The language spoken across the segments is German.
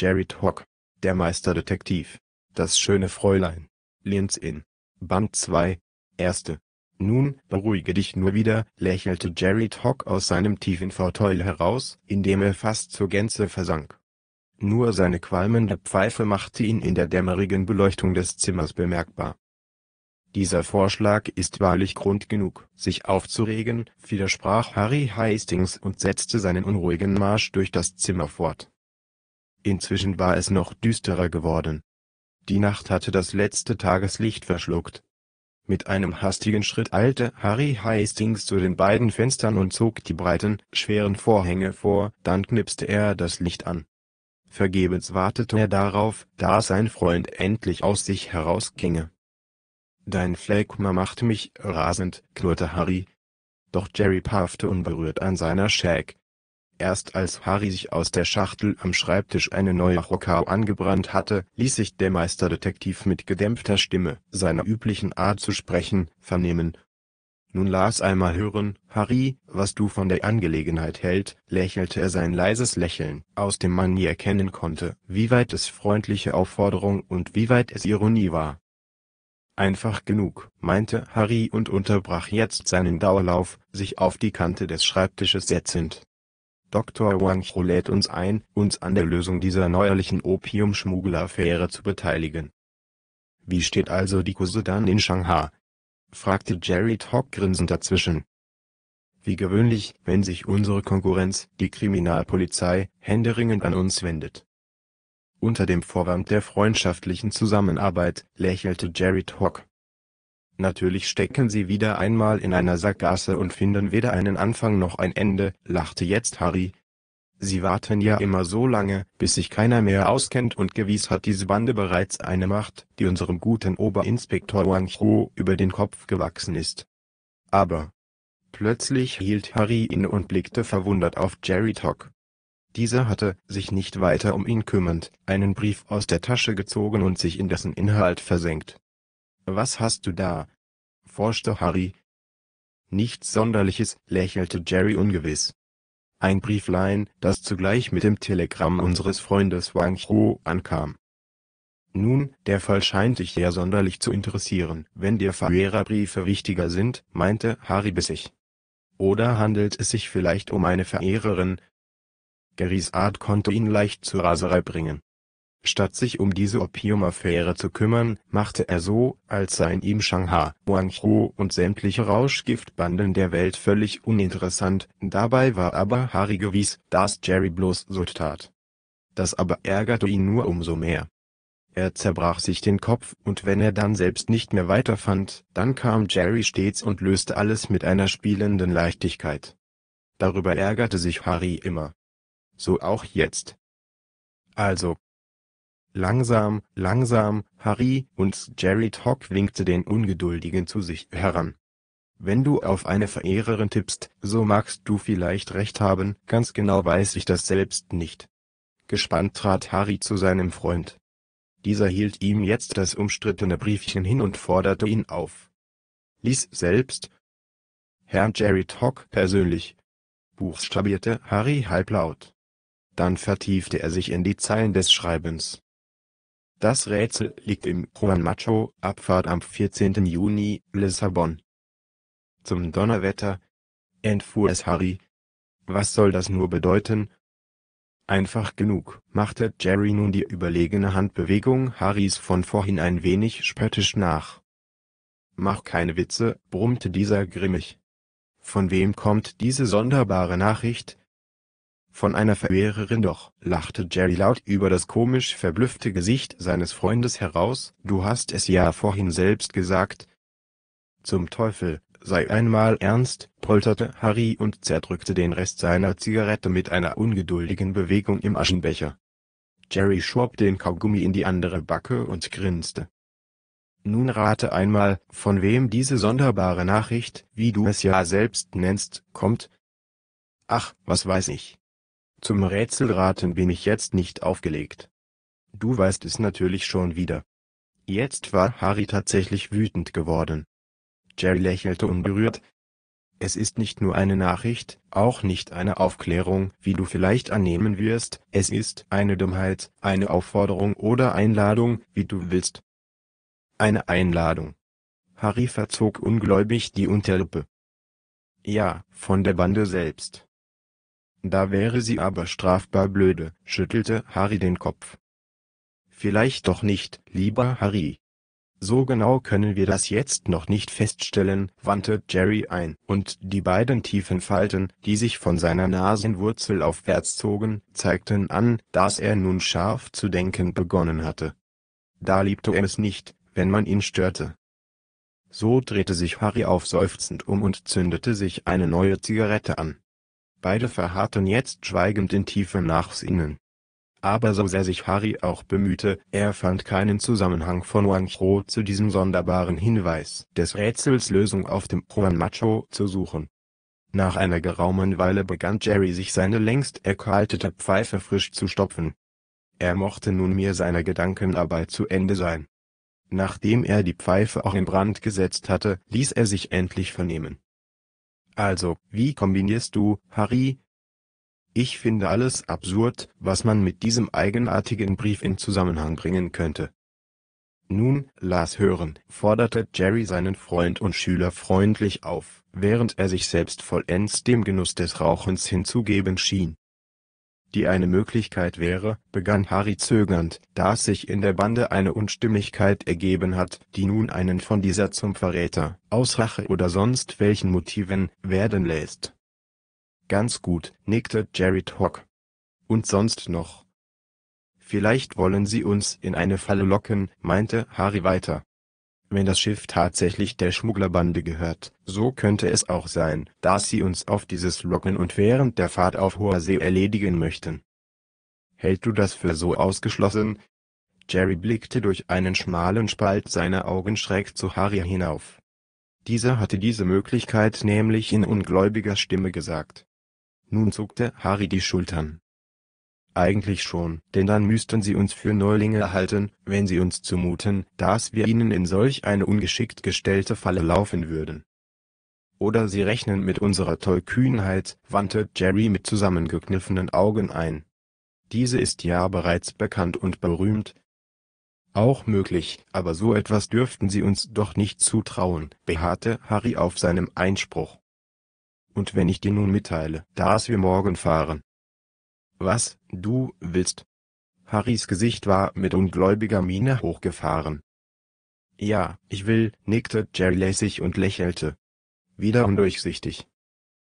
Jared Hock, Der Meisterdetektiv, Das schöne Fräulein, Linz in. Band 2, Erste. Nun, beruhige dich nur wieder, lächelte Jared Hock aus seinem tiefen Vorteil heraus, indem er fast zur Gänze versank. Nur seine qualmende Pfeife machte ihn in der dämmerigen Beleuchtung des Zimmers bemerkbar. Dieser Vorschlag ist wahrlich Grund genug, sich aufzuregen, widersprach Harry Hastings und setzte seinen unruhigen Marsch durch das Zimmer fort. Inzwischen war es noch düsterer geworden. Die Nacht hatte das letzte Tageslicht verschluckt. Mit einem hastigen Schritt eilte Harry Hastings zu den beiden Fenstern und zog die breiten, schweren Vorhänge vor, dann knipste er das Licht an. Vergebens wartete er darauf, dass sein Freund endlich aus sich herausginge. Dein Phlegma macht mich rasend, knurrte Harry. Doch Jerry paffte unberührt an seiner Shag. Erst als Harry sich aus der Schachtel am Schreibtisch eine neue Rockau angebrannt hatte, ließ sich der Meisterdetektiv mit gedämpfter Stimme, seiner üblichen Art zu sprechen, vernehmen. »Nun las einmal hören, Harry, was du von der Angelegenheit hält«, lächelte er sein leises Lächeln, aus dem man nie erkennen konnte, wie weit es freundliche Aufforderung und wie weit es Ironie war. »Einfach genug«, meinte Harry und unterbrach jetzt seinen Dauerlauf, sich auf die Kante des Schreibtisches setzend. Dr. Wang Cho lädt uns ein, uns an der Lösung dieser neuerlichen Opiumschmuggelaffäre zu beteiligen. Wie steht also die Kurse dann in Shanghai? fragte Jerry Talk grinsend dazwischen. Wie gewöhnlich, wenn sich unsere Konkurrenz, die Kriminalpolizei, händeringend an uns wendet. Unter dem Vorwand der freundschaftlichen Zusammenarbeit lächelte Jerry Talk. Natürlich stecken sie wieder einmal in einer Sackgasse und finden weder einen Anfang noch ein Ende, lachte jetzt Harry. Sie warten ja immer so lange, bis sich keiner mehr auskennt und gewiss hat diese Bande bereits eine Macht, die unserem guten Oberinspektor Wang Chu über den Kopf gewachsen ist. Aber... Plötzlich hielt Harry inne und blickte verwundert auf Jerry Tock. Dieser hatte, sich nicht weiter um ihn kümmernd, einen Brief aus der Tasche gezogen und sich in dessen Inhalt versenkt. Was hast du da? forschte Harry. Nichts Sonderliches, lächelte Jerry ungewiss. Ein Brieflein, das zugleich mit dem Telegramm unseres Freundes Wang Ho ankam. Nun, der Fall scheint dich sehr sonderlich zu interessieren, wenn dir Verehrerbriefe wichtiger sind, meinte Harry bissig. Oder handelt es sich vielleicht um eine Verehrerin? Gerrys Art konnte ihn leicht zur Raserei bringen. Statt sich um diese Opiumaffäre zu kümmern, machte er so, als seien ihm Shanghai, Guangzhou und sämtliche Rauschgiftbanden der Welt völlig uninteressant, dabei war aber Harry gewiss, dass Jerry bloß so tat. Das aber ärgerte ihn nur umso mehr. Er zerbrach sich den Kopf und wenn er dann selbst nicht mehr weiterfand, dann kam Jerry stets und löste alles mit einer spielenden Leichtigkeit. Darüber ärgerte sich Harry immer. So auch jetzt. Also, Langsam, langsam, Harry, und Jerry Todd winkte den Ungeduldigen zu sich heran. Wenn du auf eine Verehrerin tippst, so magst du vielleicht recht haben, ganz genau weiß ich das selbst nicht. Gespannt trat Harry zu seinem Freund. Dieser hielt ihm jetzt das umstrittene Briefchen hin und forderte ihn auf. Lies selbst. Herrn Jerry Todd persönlich. Buchstabierte Harry halblaut. Dann vertiefte er sich in die Zeilen des Schreibens. Das Rätsel liegt im Juan Macho Abfahrt am 14. Juni, Lissabon. Zum Donnerwetter, entfuhr es Harry. Was soll das nur bedeuten? Einfach genug, machte Jerry nun die überlegene Handbewegung Harrys von vorhin ein wenig spöttisch nach. Mach keine Witze, brummte dieser grimmig. Von wem kommt diese sonderbare Nachricht? von einer Verwehrerin doch, lachte Jerry laut über das komisch verblüffte Gesicht seines Freundes heraus, du hast es ja vorhin selbst gesagt. Zum Teufel, sei einmal ernst, polterte Harry und zerdrückte den Rest seiner Zigarette mit einer ungeduldigen Bewegung im Aschenbecher. Jerry schob den Kaugummi in die andere Backe und grinste. Nun rate einmal, von wem diese sonderbare Nachricht, wie du es ja selbst nennst, kommt. Ach, was weiß ich. Zum Rätselraten bin ich jetzt nicht aufgelegt. Du weißt es natürlich schon wieder. Jetzt war Harry tatsächlich wütend geworden. Jerry lächelte unberührt. Es ist nicht nur eine Nachricht, auch nicht eine Aufklärung, wie du vielleicht annehmen wirst, es ist eine Dummheit, eine Aufforderung oder Einladung, wie du willst. Eine Einladung. Harry verzog ungläubig die Unterlippe. Ja, von der Bande selbst. Da wäre sie aber strafbar blöde, schüttelte Harry den Kopf. Vielleicht doch nicht, lieber Harry. So genau können wir das jetzt noch nicht feststellen, wandte Jerry ein, und die beiden tiefen Falten, die sich von seiner Nasenwurzel aufwärts zogen, zeigten an, dass er nun scharf zu denken begonnen hatte. Da liebte er es nicht, wenn man ihn störte. So drehte sich Harry aufseufzend um und zündete sich eine neue Zigarette an. Beide verharrten jetzt schweigend in tiefem Nachsinnen. Aber so sehr sich Harry auch bemühte, er fand keinen Zusammenhang von Wang Juancho zu diesem sonderbaren Hinweis des Rätsels Lösung auf dem Juan Macho zu suchen. Nach einer geraumen Weile begann Jerry sich seine längst erkaltete Pfeife frisch zu stopfen. Er mochte nunmehr seiner Gedankenarbeit zu Ende sein. Nachdem er die Pfeife auch in Brand gesetzt hatte, ließ er sich endlich vernehmen also, wie kombinierst du, Harry? Ich finde alles absurd, was man mit diesem eigenartigen Brief in Zusammenhang bringen könnte. Nun, las hören, forderte Jerry seinen Freund und Schüler freundlich auf, während er sich selbst vollends dem Genuss des Rauchens hinzugeben schien die eine Möglichkeit wäre, begann Harry zögernd, da es sich in der Bande eine Unstimmigkeit ergeben hat, die nun einen von dieser zum Verräter, aus Rache oder sonst welchen Motiven, werden lässt. Ganz gut, nickte Jared Hock. Und sonst noch? Vielleicht wollen sie uns in eine Falle locken, meinte Harry weiter. Wenn das Schiff tatsächlich der Schmugglerbande gehört, so könnte es auch sein, dass sie uns auf dieses locken und während der Fahrt auf hoher See erledigen möchten. Hält du das für so ausgeschlossen? Jerry blickte durch einen schmalen Spalt seiner Augen schräg zu Harry hinauf. Dieser hatte diese Möglichkeit nämlich in ungläubiger Stimme gesagt. Nun zuckte Harry die Schultern. Eigentlich schon, denn dann müssten sie uns für Neulinge halten, wenn sie uns zumuten, dass wir ihnen in solch eine ungeschickt gestellte Falle laufen würden. Oder sie rechnen mit unserer Tollkühnheit, wandte Jerry mit zusammengekniffenen Augen ein. Diese ist ja bereits bekannt und berühmt. Auch möglich, aber so etwas dürften sie uns doch nicht zutrauen, beharrte Harry auf seinem Einspruch. Und wenn ich dir nun mitteile, dass wir morgen fahren, was, du willst? Harrys Gesicht war mit ungläubiger Miene hochgefahren. Ja, ich will, nickte Jerry lässig und lächelte. Wieder undurchsichtig.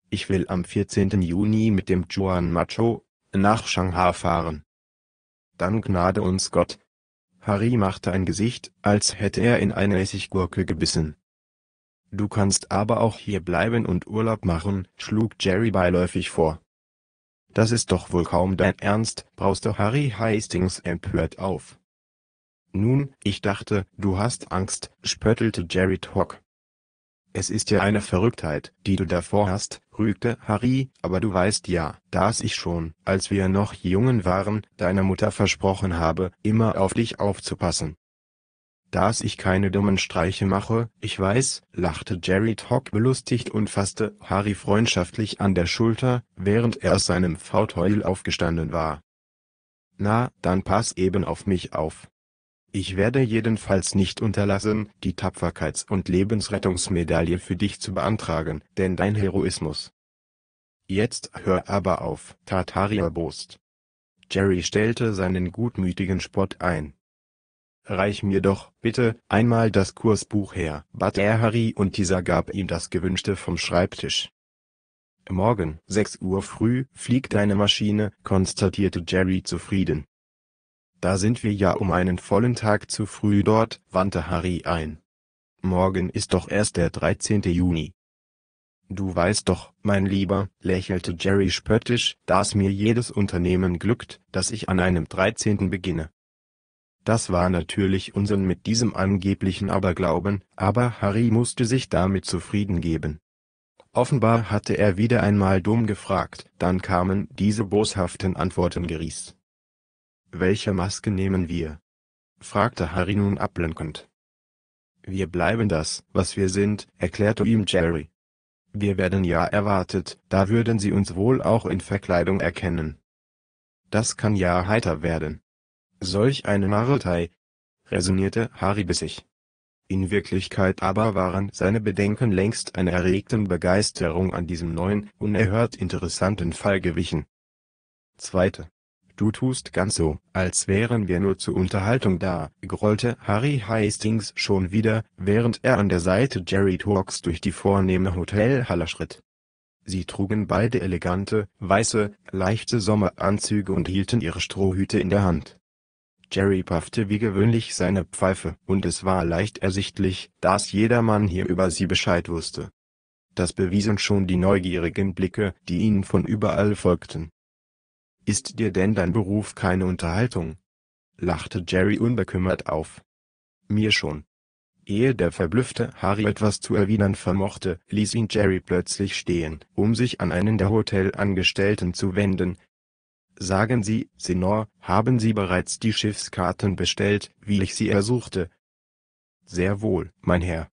Ich will am 14. Juni mit dem Juan Macho nach Shanghai fahren. Dann gnade uns Gott. Harry machte ein Gesicht, als hätte er in eine Essiggurke gebissen. Du kannst aber auch hier bleiben und Urlaub machen, schlug Jerry beiläufig vor. Das ist doch wohl kaum dein Ernst, brauste Harry Hastings empört auf. Nun, ich dachte, du hast Angst, spöttelte Jared Hock. Es ist ja eine Verrücktheit, die du davor hast, rügte Harry, aber du weißt ja, dass ich schon, als wir noch Jungen waren, deiner Mutter versprochen habe, immer auf dich aufzupassen. Dass ich keine dummen Streiche mache, ich weiß, lachte Jerry Tock belustigt und fasste Harry freundschaftlich an der Schulter, während er aus seinem Faultheul aufgestanden war. Na, dann pass eben auf mich auf. Ich werde jedenfalls nicht unterlassen, die Tapferkeits- und Lebensrettungsmedaille für dich zu beantragen, denn dein Heroismus. Jetzt hör aber auf, tat Harry erbost. Jerry stellte seinen gutmütigen Spott ein. Reich mir doch, bitte, einmal das Kursbuch her, bat er Harry und dieser gab ihm das gewünschte vom Schreibtisch. Morgen, 6 Uhr früh, fliegt deine Maschine, konstatierte Jerry zufrieden. Da sind wir ja um einen vollen Tag zu früh dort, wandte Harry ein. Morgen ist doch erst der 13. Juni. Du weißt doch, mein Lieber, lächelte Jerry spöttisch, dass mir jedes Unternehmen glückt, dass ich an einem 13. beginne. Das war natürlich Unsinn mit diesem angeblichen Aberglauben, aber Harry musste sich damit zufrieden geben. Offenbar hatte er wieder einmal dumm gefragt, dann kamen diese boshaften Antworten Gries. Welche Maske nehmen wir? fragte Harry nun ablenkend. Wir bleiben das, was wir sind, erklärte ihm Jerry. Wir werden ja erwartet, da würden sie uns wohl auch in Verkleidung erkennen. Das kann ja heiter werden. Solch eine Narretei! resonierte Harry bissig. In Wirklichkeit aber waren seine Bedenken längst einer erregten Begeisterung an diesem neuen, unerhört interessanten Fall gewichen. Zweite. Du tust ganz so, als wären wir nur zur Unterhaltung da, grollte Harry Hastings schon wieder, während er an der Seite Jerry Talks durch die vornehme Hotelhalle schritt. Sie trugen beide elegante, weiße, leichte Sommeranzüge und hielten ihre Strohhüte in der Hand. Jerry paffte wie gewöhnlich seine Pfeife, und es war leicht ersichtlich, dass jedermann hier über sie Bescheid wusste. Das bewiesen schon die neugierigen Blicke, die ihnen von überall folgten. Ist dir denn dein Beruf keine Unterhaltung? lachte Jerry unbekümmert auf. Mir schon. Ehe der verblüffte Harry etwas zu erwidern vermochte, ließ ihn Jerry plötzlich stehen, um sich an einen der Hotelangestellten zu wenden, Sagen Sie, Senor, haben Sie bereits die Schiffskarten bestellt, wie ich sie ersuchte? Sehr wohl, mein Herr.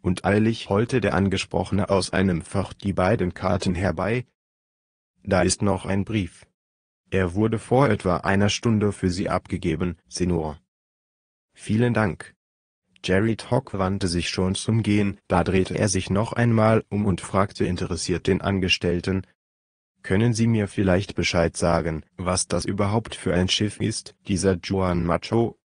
Und eilig holte der Angesprochene aus einem Fach die beiden Karten herbei. Da ist noch ein Brief. Er wurde vor etwa einer Stunde für Sie abgegeben, Senor. Vielen Dank. Jerry Talk wandte sich schon zum Gehen, da drehte er sich noch einmal um und fragte interessiert den Angestellten, können Sie mir vielleicht Bescheid sagen, was das überhaupt für ein Schiff ist? Dieser Juan Macho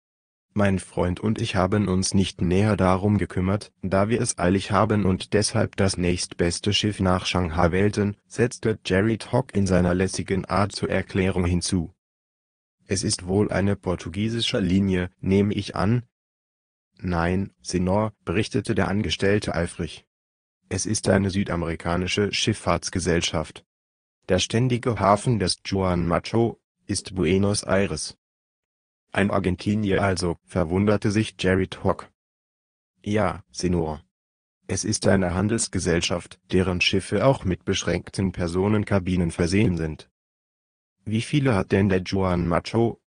mein Freund und ich haben uns nicht näher darum gekümmert, da wir es eilig haben und deshalb das nächstbeste Schiff nach Shanghai wählten, setzte Jerry Talk in seiner lässigen Art zur Erklärung hinzu. Es ist wohl eine portugiesische Linie, nehme ich an? Nein, Senor, berichtete der Angestellte eifrig. Es ist eine südamerikanische Schifffahrtsgesellschaft. Der ständige Hafen des Juan Macho ist Buenos Aires. Ein Argentinier also, verwunderte sich Jerry Hock. Ja, Senor. Es ist eine Handelsgesellschaft, deren Schiffe auch mit beschränkten Personenkabinen versehen sind. Wie viele hat denn der Juan Macho?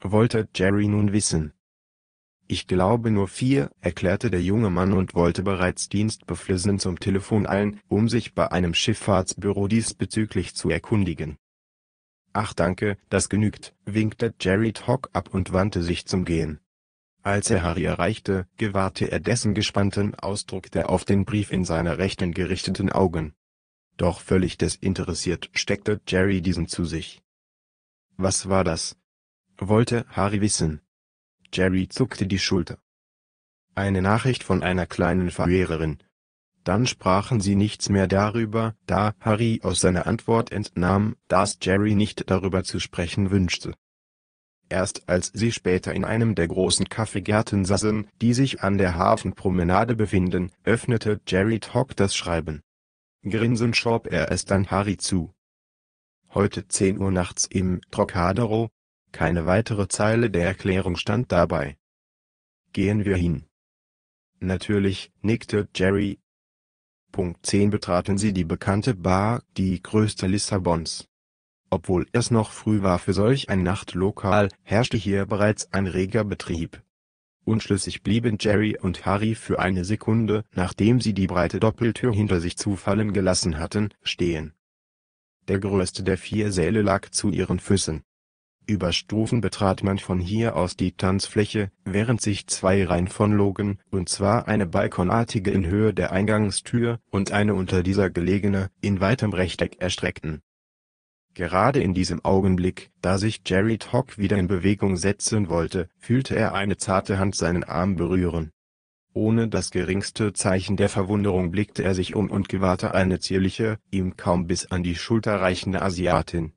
wollte Jerry nun wissen. Ich glaube nur vier, erklärte der junge Mann und wollte bereits dienstbeflissen zum Telefon eilen, um sich bei einem Schifffahrtsbüro diesbezüglich zu erkundigen. Ach danke, das genügt, winkte Jerry Tock ab und wandte sich zum Gehen. Als er Harry erreichte, gewahrte er dessen gespannten Ausdruck der auf den Brief in seiner Rechten gerichteten Augen. Doch völlig desinteressiert steckte Jerry diesen zu sich. Was war das? wollte Harry wissen. Jerry zuckte die Schulter. Eine Nachricht von einer kleinen Verwehrerin. Dann sprachen sie nichts mehr darüber, da Harry aus seiner Antwort entnahm, dass Jerry nicht darüber zu sprechen wünschte. Erst als sie später in einem der großen Kaffeegärten saßen, die sich an der Hafenpromenade befinden, öffnete Jerry Talk das Schreiben. Grinsend schob er es dann Harry zu. Heute 10 Uhr nachts im Trocadero, keine weitere Zeile der Erklärung stand dabei. Gehen wir hin. Natürlich, nickte Jerry. Punkt 10 betraten sie die bekannte Bar, die größte Lissabons. Obwohl es noch früh war für solch ein Nachtlokal, herrschte hier bereits ein reger Betrieb. Unschlüssig blieben Jerry und Harry für eine Sekunde, nachdem sie die breite Doppeltür hinter sich zufallen gelassen hatten, stehen. Der größte der vier Säle lag zu ihren Füßen. Über Stufen betrat man von hier aus die Tanzfläche, während sich zwei Reihen von Logen, und zwar eine balkonartige in Höhe der Eingangstür und eine unter dieser gelegene, in weitem Rechteck erstreckten. Gerade in diesem Augenblick, da sich Jerry Tock wieder in Bewegung setzen wollte, fühlte er eine zarte Hand seinen Arm berühren. Ohne das geringste Zeichen der Verwunderung blickte er sich um und gewahrte eine zierliche, ihm kaum bis an die Schulter reichende Asiatin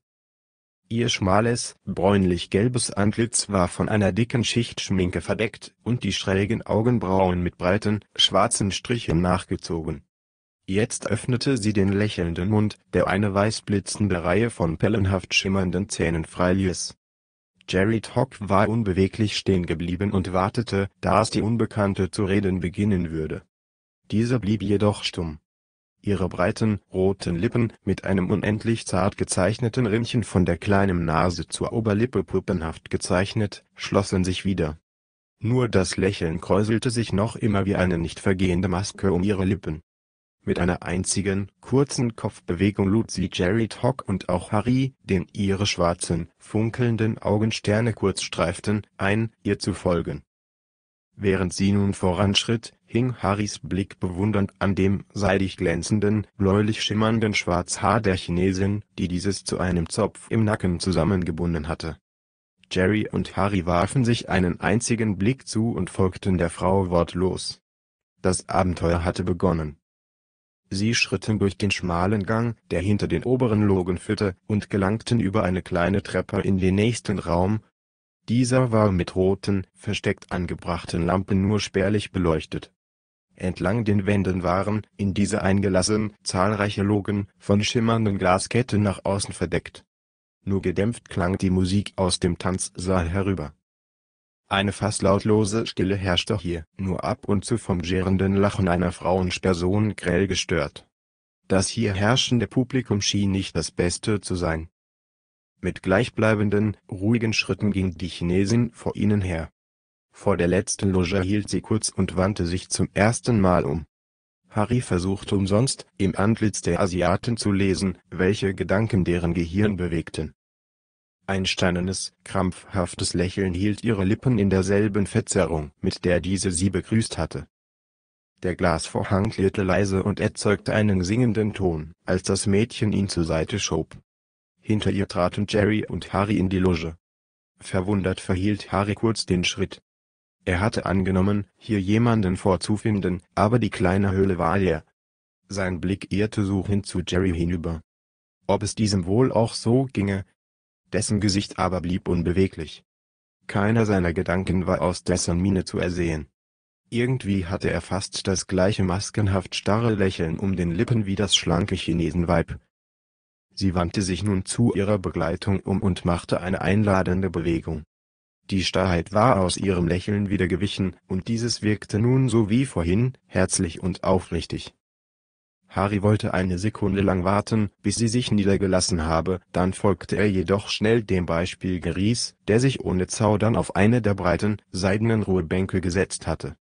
Ihr schmales, bräunlich-gelbes Antlitz war von einer dicken Schicht Schminke verdeckt und die schrägen Augenbrauen mit breiten, schwarzen Strichen nachgezogen. Jetzt öffnete sie den lächelnden Mund, der eine weiß blitzende Reihe von perlenhaft schimmernden Zähnen freiließ. Jerry Tock war unbeweglich stehen geblieben und wartete, dass die Unbekannte zu reden beginnen würde. Diese blieb jedoch stumm Ihre breiten, roten Lippen mit einem unendlich zart gezeichneten Rändchen von der kleinen Nase zur Oberlippe puppenhaft gezeichnet, schlossen sich wieder. Nur das Lächeln kräuselte sich noch immer wie eine nicht vergehende Maske um ihre Lippen. Mit einer einzigen, kurzen Kopfbewegung lud sie Jerry Todd und auch Harry, den ihre schwarzen, funkelnden Augensterne kurz streiften, ein, ihr zu folgen. Während sie nun voranschritt hing Harrys Blick bewundernd an dem seidig glänzenden, bläulich schimmernden Schwarzhaar der Chinesin, die dieses zu einem Zopf im Nacken zusammengebunden hatte. Jerry und Harry warfen sich einen einzigen Blick zu und folgten der Frau wortlos. Das Abenteuer hatte begonnen. Sie schritten durch den schmalen Gang, der hinter den oberen Logen führte, und gelangten über eine kleine Treppe in den nächsten Raum. Dieser war mit roten, versteckt angebrachten Lampen nur spärlich beleuchtet entlang den Wänden waren in diese eingelassen zahlreiche Logen, von schimmernden Glasketten nach außen verdeckt. Nur gedämpft klang die Musik aus dem Tanzsaal herüber. Eine fast lautlose Stille herrschte hier, nur ab und zu vom gerrenden Lachen einer Frauensperson grell gestört. Das hier herrschende Publikum schien nicht das Beste zu sein. Mit gleichbleibenden, ruhigen Schritten ging die Chinesin vor ihnen her. Vor der letzten Loge hielt sie kurz und wandte sich zum ersten Mal um. Harry versuchte umsonst, im Antlitz der Asiaten zu lesen, welche Gedanken deren Gehirn bewegten. Ein steinernes, krampfhaftes Lächeln hielt ihre Lippen in derselben Verzerrung, mit der diese sie begrüßt hatte. Der Glasvorhang klirrte leise und erzeugte einen singenden Ton, als das Mädchen ihn zur Seite schob. Hinter ihr traten Jerry und Harry in die Loge. Verwundert verhielt Harry kurz den Schritt. Er hatte angenommen, hier jemanden vorzufinden, aber die kleine Höhle war leer. Sein Blick irrte suchend zu Jerry hinüber. Ob es diesem wohl auch so ginge? Dessen Gesicht aber blieb unbeweglich. Keiner seiner Gedanken war aus dessen Miene zu ersehen. Irgendwie hatte er fast das gleiche maskenhaft starre Lächeln um den Lippen wie das schlanke Chinesenweib. Sie wandte sich nun zu ihrer Begleitung um und machte eine einladende Bewegung. Die Starrheit war aus ihrem Lächeln wieder gewichen, und dieses wirkte nun so wie vorhin, herzlich und aufrichtig. Harry wollte eine Sekunde lang warten, bis sie sich niedergelassen habe, dann folgte er jedoch schnell dem Beispiel Geries, der sich ohne Zaudern auf eine der breiten, seidenen Ruhebänke gesetzt hatte.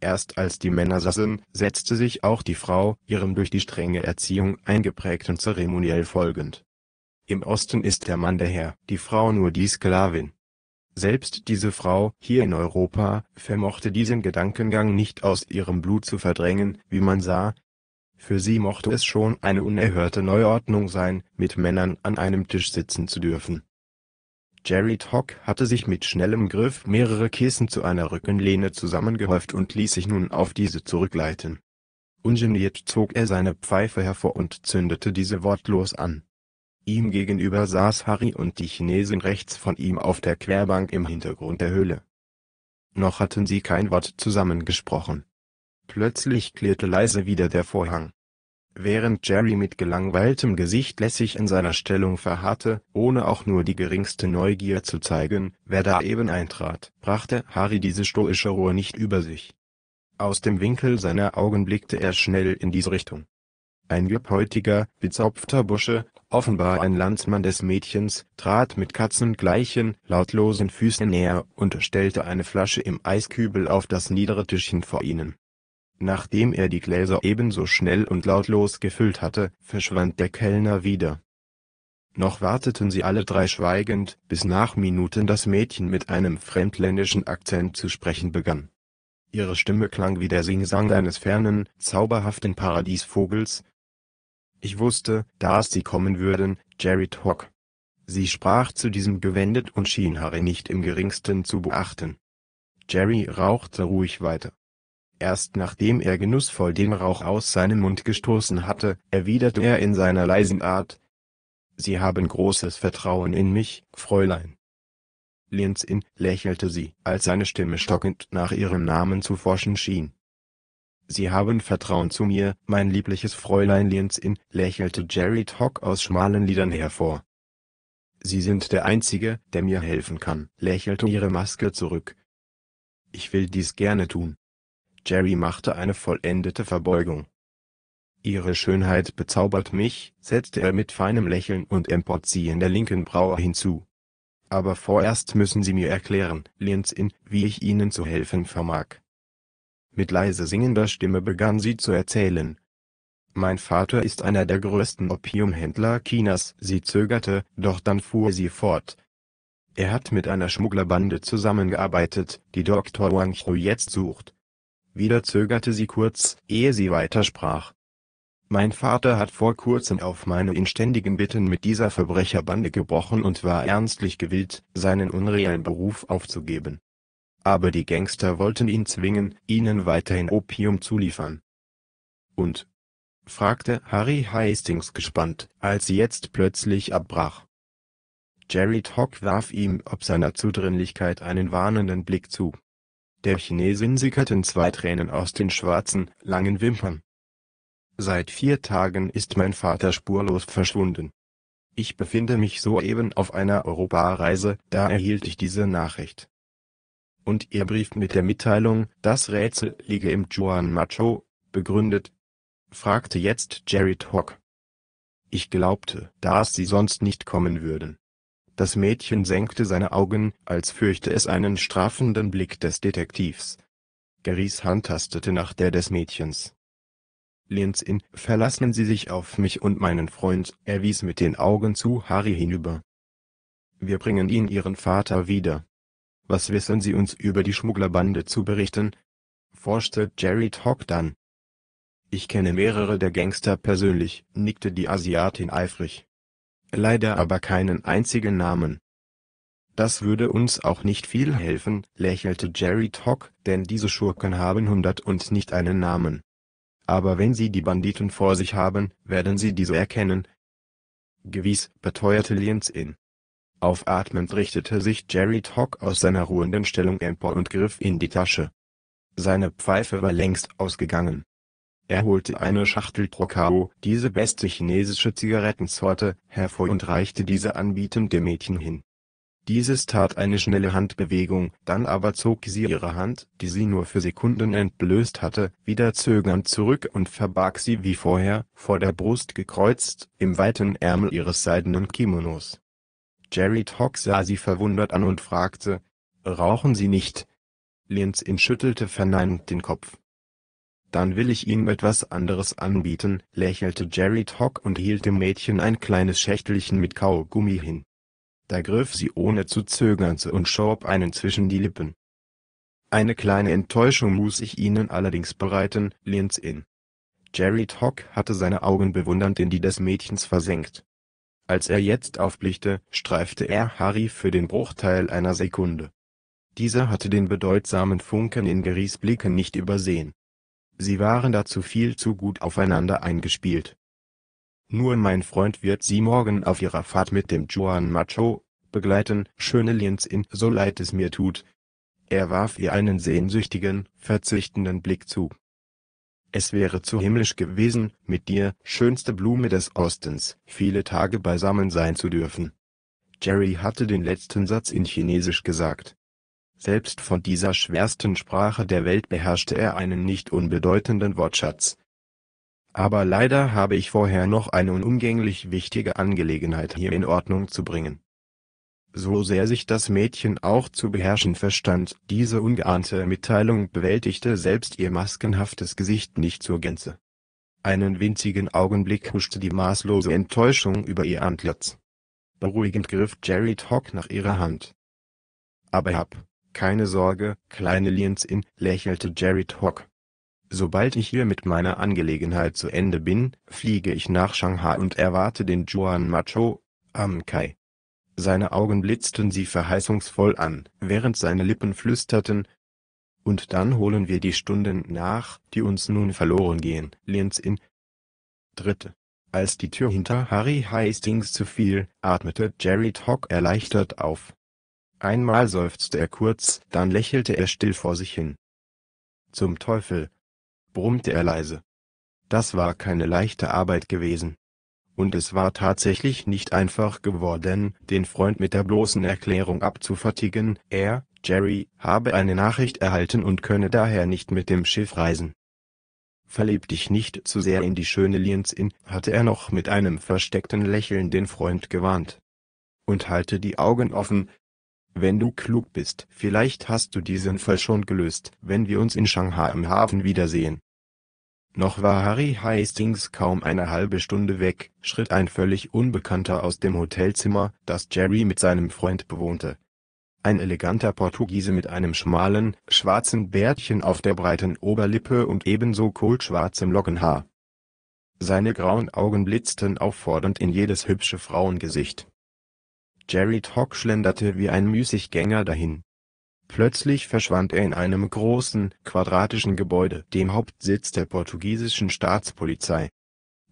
Erst als die Männer saßen, setzte sich auch die Frau, ihrem durch die strenge Erziehung eingeprägten Zeremoniell folgend. Im Osten ist der Mann der Herr, die Frau nur die Sklavin. Selbst diese Frau, hier in Europa, vermochte diesen Gedankengang nicht aus ihrem Blut zu verdrängen, wie man sah. Für sie mochte es schon eine unerhörte Neuordnung sein, mit Männern an einem Tisch sitzen zu dürfen. Jared Hock hatte sich mit schnellem Griff mehrere Kissen zu einer Rückenlehne zusammengehäuft und ließ sich nun auf diese zurückleiten. Ungeniert zog er seine Pfeife hervor und zündete diese wortlos an Ihm gegenüber saß Harry und die Chinesin rechts von ihm auf der Querbank im Hintergrund der Höhle. Noch hatten sie kein Wort zusammengesprochen. Plötzlich klirrte leise wieder der Vorhang. Während Jerry mit gelangweiltem Gesicht lässig in seiner Stellung verharrte, ohne auch nur die geringste Neugier zu zeigen, wer da eben eintrat, brachte Harry diese stoische Ruhe nicht über sich. Aus dem Winkel seiner Augen blickte er schnell in diese Richtung. Ein gepoltiger, bezopfter Busche offenbar ein Landsmann des Mädchens, trat mit katzengleichen, lautlosen Füßen näher und stellte eine Flasche im Eiskübel auf das niedere Tischchen vor ihnen. Nachdem er die Gläser ebenso schnell und lautlos gefüllt hatte, verschwand der Kellner wieder. Noch warteten sie alle drei schweigend, bis nach Minuten das Mädchen mit einem fremdländischen Akzent zu sprechen begann. Ihre Stimme klang wie der Singsang eines fernen, zauberhaften Paradiesvogels, ich wusste, dass Sie kommen würden, Jerry Talk. Sie sprach zu diesem gewendet und schien Harry nicht im geringsten zu beachten. Jerry rauchte ruhig weiter. Erst nachdem er genussvoll den Rauch aus seinem Mund gestoßen hatte, erwiderte er in seiner leisen Art, Sie haben großes Vertrauen in mich, Fräulein. Linz in, lächelte sie, als seine Stimme stockend nach ihrem Namen zu forschen schien. Sie haben Vertrauen zu mir, mein liebliches Fräulein Lienzin, lächelte Jerry Tock aus schmalen Lidern hervor. Sie sind der Einzige, der mir helfen kann, lächelte ihre Maske zurück. Ich will dies gerne tun. Jerry machte eine vollendete Verbeugung. Ihre Schönheit bezaubert mich, setzte er mit feinem Lächeln und Emporziehen der linken Braue hinzu. Aber vorerst müssen Sie mir erklären, Lienzin, wie ich Ihnen zu helfen vermag. Mit leise singender Stimme begann sie zu erzählen. Mein Vater ist einer der größten Opiumhändler Chinas. Sie zögerte, doch dann fuhr sie fort. Er hat mit einer Schmugglerbande zusammengearbeitet, die Dr. Wang Hu jetzt sucht. Wieder zögerte sie kurz, ehe sie weitersprach. Mein Vater hat vor kurzem auf meine inständigen Bitten mit dieser Verbrecherbande gebrochen und war ernstlich gewillt, seinen unreellen Beruf aufzugeben aber die Gangster wollten ihn zwingen, ihnen weiterhin Opium zu liefern. Und? fragte Harry Hastings gespannt, als sie jetzt plötzlich abbrach. Jared Hock warf ihm ob seiner Zudringlichkeit einen warnenden Blick zu. Der Chinesin sickerten zwei Tränen aus den schwarzen, langen Wimpern. Seit vier Tagen ist mein Vater spurlos verschwunden. Ich befinde mich soeben auf einer Europareise, da erhielt ich diese Nachricht und ihr Brief mit der Mitteilung, das Rätsel liege im Juan Macho, begründet? fragte jetzt Jared Hock. Ich glaubte, dass sie sonst nicht kommen würden. Das Mädchen senkte seine Augen, als fürchte es einen strafenden Blick des Detektivs. Garys Hand tastete nach der des Mädchens. Linz in, verlassen Sie sich auf mich und meinen Freund, er wies mit den Augen zu Harry hinüber. Wir bringen ihn Ihren Vater wieder. Was wissen Sie uns über die Schmugglerbande zu berichten? forschte Jerry Hock dann. Ich kenne mehrere der Gangster persönlich, nickte die Asiatin eifrig. Leider aber keinen einzigen Namen. Das würde uns auch nicht viel helfen, lächelte Jerry Hock, denn diese Schurken haben hundert und nicht einen Namen. Aber wenn sie die Banditen vor sich haben, werden sie diese erkennen. Gewiss, beteuerte Lienz in Aufatmend richtete sich Jerry Tock aus seiner ruhenden Stellung empor und griff in die Tasche. Seine Pfeife war längst ausgegangen. Er holte eine Schachtel Trocao, diese beste chinesische Zigarettensorte, hervor und reichte diese anbietend dem Mädchen hin. Dieses tat eine schnelle Handbewegung, dann aber zog sie ihre Hand, die sie nur für Sekunden entblößt hatte, wieder zögernd zurück und verbarg sie wie vorher, vor der Brust gekreuzt, im weiten Ärmel ihres seidenen Kimonos Jerry Tox sah sie verwundert an und fragte, »Rauchen Sie nicht?« Lenzin schüttelte verneinend den Kopf. »Dann will ich Ihnen etwas anderes anbieten«, lächelte Jerry Tock und hielt dem Mädchen ein kleines Schächtelchen mit Kaugummi hin. Da griff sie ohne zu zögern zu und schob einen zwischen die Lippen. »Eine kleine Enttäuschung muss ich Ihnen allerdings bereiten, Lenzin.« Jerry Tock hatte seine Augen bewundernd in die des Mädchens versenkt. Als er jetzt aufblickte, streifte er Harry für den Bruchteil einer Sekunde. Dieser hatte den bedeutsamen Funken in Garys Blicken nicht übersehen. Sie waren dazu viel zu gut aufeinander eingespielt. Nur mein Freund wird sie morgen auf ihrer Fahrt mit dem Juan Macho begleiten, schöne Lienz in so leid es mir tut. Er warf ihr einen sehnsüchtigen, verzichtenden Blick zu es wäre zu himmlisch gewesen, mit dir, schönste Blume des Ostens, viele Tage beisammen sein zu dürfen. Jerry hatte den letzten Satz in Chinesisch gesagt. Selbst von dieser schwersten Sprache der Welt beherrschte er einen nicht unbedeutenden Wortschatz. Aber leider habe ich vorher noch eine unumgänglich wichtige Angelegenheit hier in Ordnung zu bringen. So sehr sich das Mädchen auch zu beherrschen verstand, diese ungeahnte Mitteilung bewältigte selbst ihr maskenhaftes Gesicht nicht zur Gänze. Einen winzigen Augenblick huschte die maßlose Enttäuschung über ihr Antlitz. Beruhigend griff Jared Hawk nach ihrer Hand. Aber hab keine Sorge, kleine Liensin, lächelte Jared Hawk. Sobald ich hier mit meiner Angelegenheit zu Ende bin, fliege ich nach Shanghai und erwarte den Juan Macho am Kai. Seine Augen blitzten sie verheißungsvoll an, während seine Lippen flüsterten: Und dann holen wir die Stunden nach, die uns nun verloren gehen, Lynch in. Dritte. Als die Tür hinter Harry Hastings zufiel, atmete Jerry Tock erleichtert auf. Einmal seufzte er kurz, dann lächelte er still vor sich hin. Zum Teufel! brummte er leise. Das war keine leichte Arbeit gewesen und es war tatsächlich nicht einfach geworden, den Freund mit der bloßen Erklärung abzufertigen, er, Jerry, habe eine Nachricht erhalten und könne daher nicht mit dem Schiff reisen. Verlieb dich nicht zu sehr in die schöne Lienz in, hatte er noch mit einem versteckten Lächeln den Freund gewarnt. Und halte die Augen offen. Wenn du klug bist, vielleicht hast du diesen Fall schon gelöst, wenn wir uns in Shanghai im Hafen wiedersehen. Noch war Harry Hastings kaum eine halbe Stunde weg, schritt ein völlig Unbekannter aus dem Hotelzimmer, das Jerry mit seinem Freund bewohnte. Ein eleganter Portugiese mit einem schmalen, schwarzen Bärtchen auf der breiten Oberlippe und ebenso kohlschwarzem Lockenhaar. Seine grauen Augen blitzten auffordernd in jedes hübsche Frauengesicht. Jerry Tock schlenderte wie ein Müßiggänger dahin. Plötzlich verschwand er in einem großen, quadratischen Gebäude, dem Hauptsitz der portugiesischen Staatspolizei.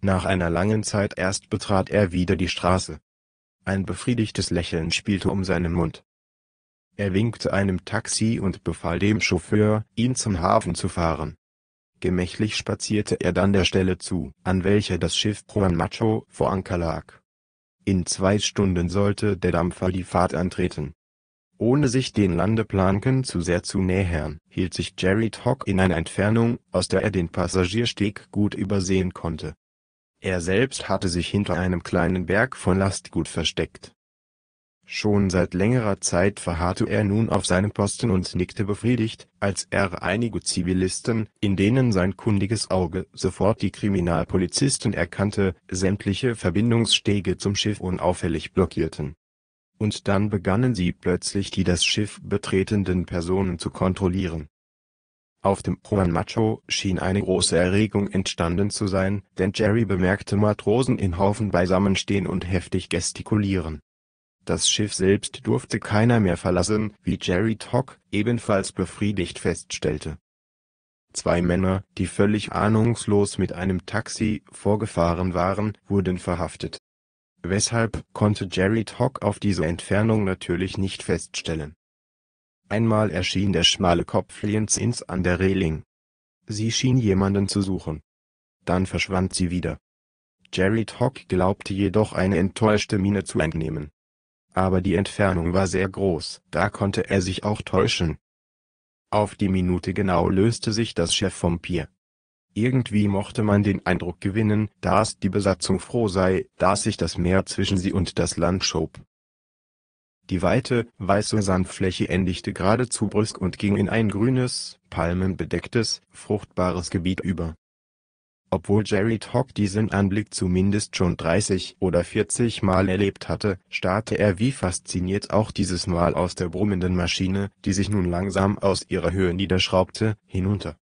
Nach einer langen Zeit erst betrat er wieder die Straße. Ein befriedigtes Lächeln spielte um seinen Mund. Er winkte einem Taxi und befahl dem Chauffeur, ihn zum Hafen zu fahren. Gemächlich spazierte er dann der Stelle zu, an welcher das Schiff Juan Macho vor Anker lag. In zwei Stunden sollte der Dampfer die Fahrt antreten. Ohne sich den Landeplanken zu sehr zu nähern, hielt sich Jerry Tock in einer Entfernung, aus der er den Passagiersteg gut übersehen konnte. Er selbst hatte sich hinter einem kleinen Berg von Lastgut versteckt. Schon seit längerer Zeit verharrte er nun auf seinem Posten und nickte befriedigt, als er einige Zivilisten, in denen sein kundiges Auge sofort die Kriminalpolizisten erkannte, sämtliche Verbindungsstege zum Schiff unauffällig blockierten und dann begannen sie plötzlich die das Schiff betretenden Personen zu kontrollieren. Auf dem Juan Macho schien eine große Erregung entstanden zu sein, denn Jerry bemerkte Matrosen in Haufen beisammenstehen und heftig gestikulieren. Das Schiff selbst durfte keiner mehr verlassen, wie Jerry Tock ebenfalls befriedigt feststellte. Zwei Männer, die völlig ahnungslos mit einem Taxi vorgefahren waren, wurden verhaftet Weshalb, konnte Jerry Tock auf diese Entfernung natürlich nicht feststellen. Einmal erschien der schmale Kopf Lienzins an der Reling. Sie schien jemanden zu suchen. Dann verschwand sie wieder. Jerry Tock glaubte jedoch eine enttäuschte Miene zu entnehmen. Aber die Entfernung war sehr groß, da konnte er sich auch täuschen. Auf die Minute genau löste sich das Schiff vom Pier. Irgendwie mochte man den Eindruck gewinnen, dass die Besatzung froh sei, dass sich das Meer zwischen sie und das Land schob. Die weite, weiße Sandfläche endigte geradezu brüsk und ging in ein grünes, palmenbedecktes, fruchtbares Gebiet über. Obwohl Jerry Tock diesen Anblick zumindest schon 30 oder 40 Mal erlebt hatte, starrte er wie fasziniert auch dieses Mal aus der brummenden Maschine, die sich nun langsam aus ihrer Höhe niederschraubte, hinunter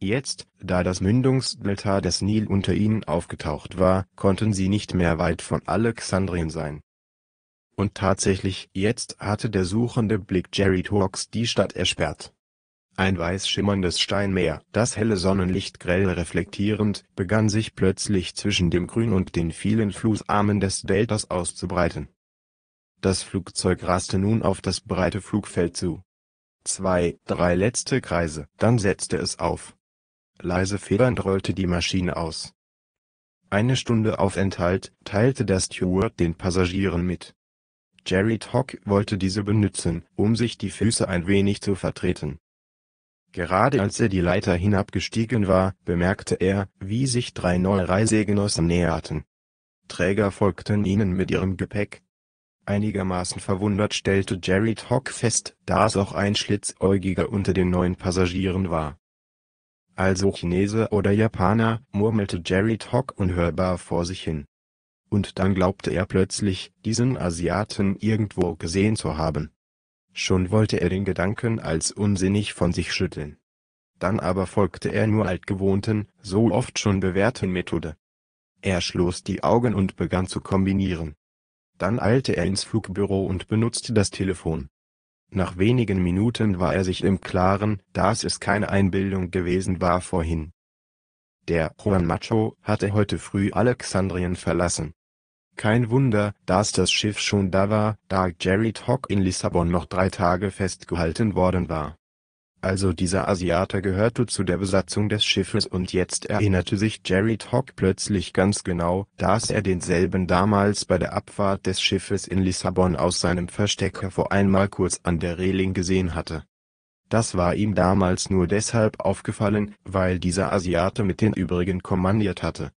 Jetzt, da das Mündungsdelta des Nil unter ihnen aufgetaucht war, konnten sie nicht mehr weit von Alexandrien sein. Und tatsächlich, jetzt hatte der suchende Blick Jerry Hawks die Stadt ersperrt. Ein weiß schimmerndes Steinmeer, das helle Sonnenlicht grell reflektierend, begann sich plötzlich zwischen dem Grün und den vielen Flussarmen des Deltas auszubreiten. Das Flugzeug raste nun auf das breite Flugfeld zu. Zwei, drei letzte Kreise, dann setzte es auf. Leise federnd rollte die Maschine aus. Eine Stunde Aufenthalt teilte der Steward den Passagieren mit. Jared Hock wollte diese benützen, um sich die Füße ein wenig zu vertreten. Gerade als er die Leiter hinabgestiegen war, bemerkte er, wie sich drei neue Reisegenossen näherten. Träger folgten ihnen mit ihrem Gepäck. Einigermaßen verwundert stellte Jared Hock fest, dass auch ein Schlitzäugiger unter den neuen Passagieren war also Chinese oder Japaner, murmelte Jerry Tock unhörbar vor sich hin. Und dann glaubte er plötzlich, diesen Asiaten irgendwo gesehen zu haben. Schon wollte er den Gedanken als unsinnig von sich schütteln. Dann aber folgte er nur altgewohnten, so oft schon bewährten Methode. Er schloss die Augen und begann zu kombinieren. Dann eilte er ins Flugbüro und benutzte das Telefon. Nach wenigen Minuten war er sich im Klaren, dass es keine Einbildung gewesen war vorhin. Der Juan Macho hatte heute früh Alexandrien verlassen. Kein Wunder, dass das Schiff schon da war, da Jerry Talk in Lissabon noch drei Tage festgehalten worden war also dieser Asiater gehörte zu der Besatzung des Schiffes und jetzt erinnerte sich Jerry Todd plötzlich ganz genau, dass er denselben damals bei der Abfahrt des Schiffes in Lissabon aus seinem Versteck vor einmal kurz an der Reling gesehen hatte. Das war ihm damals nur deshalb aufgefallen, weil dieser Asiate mit den übrigen kommandiert hatte.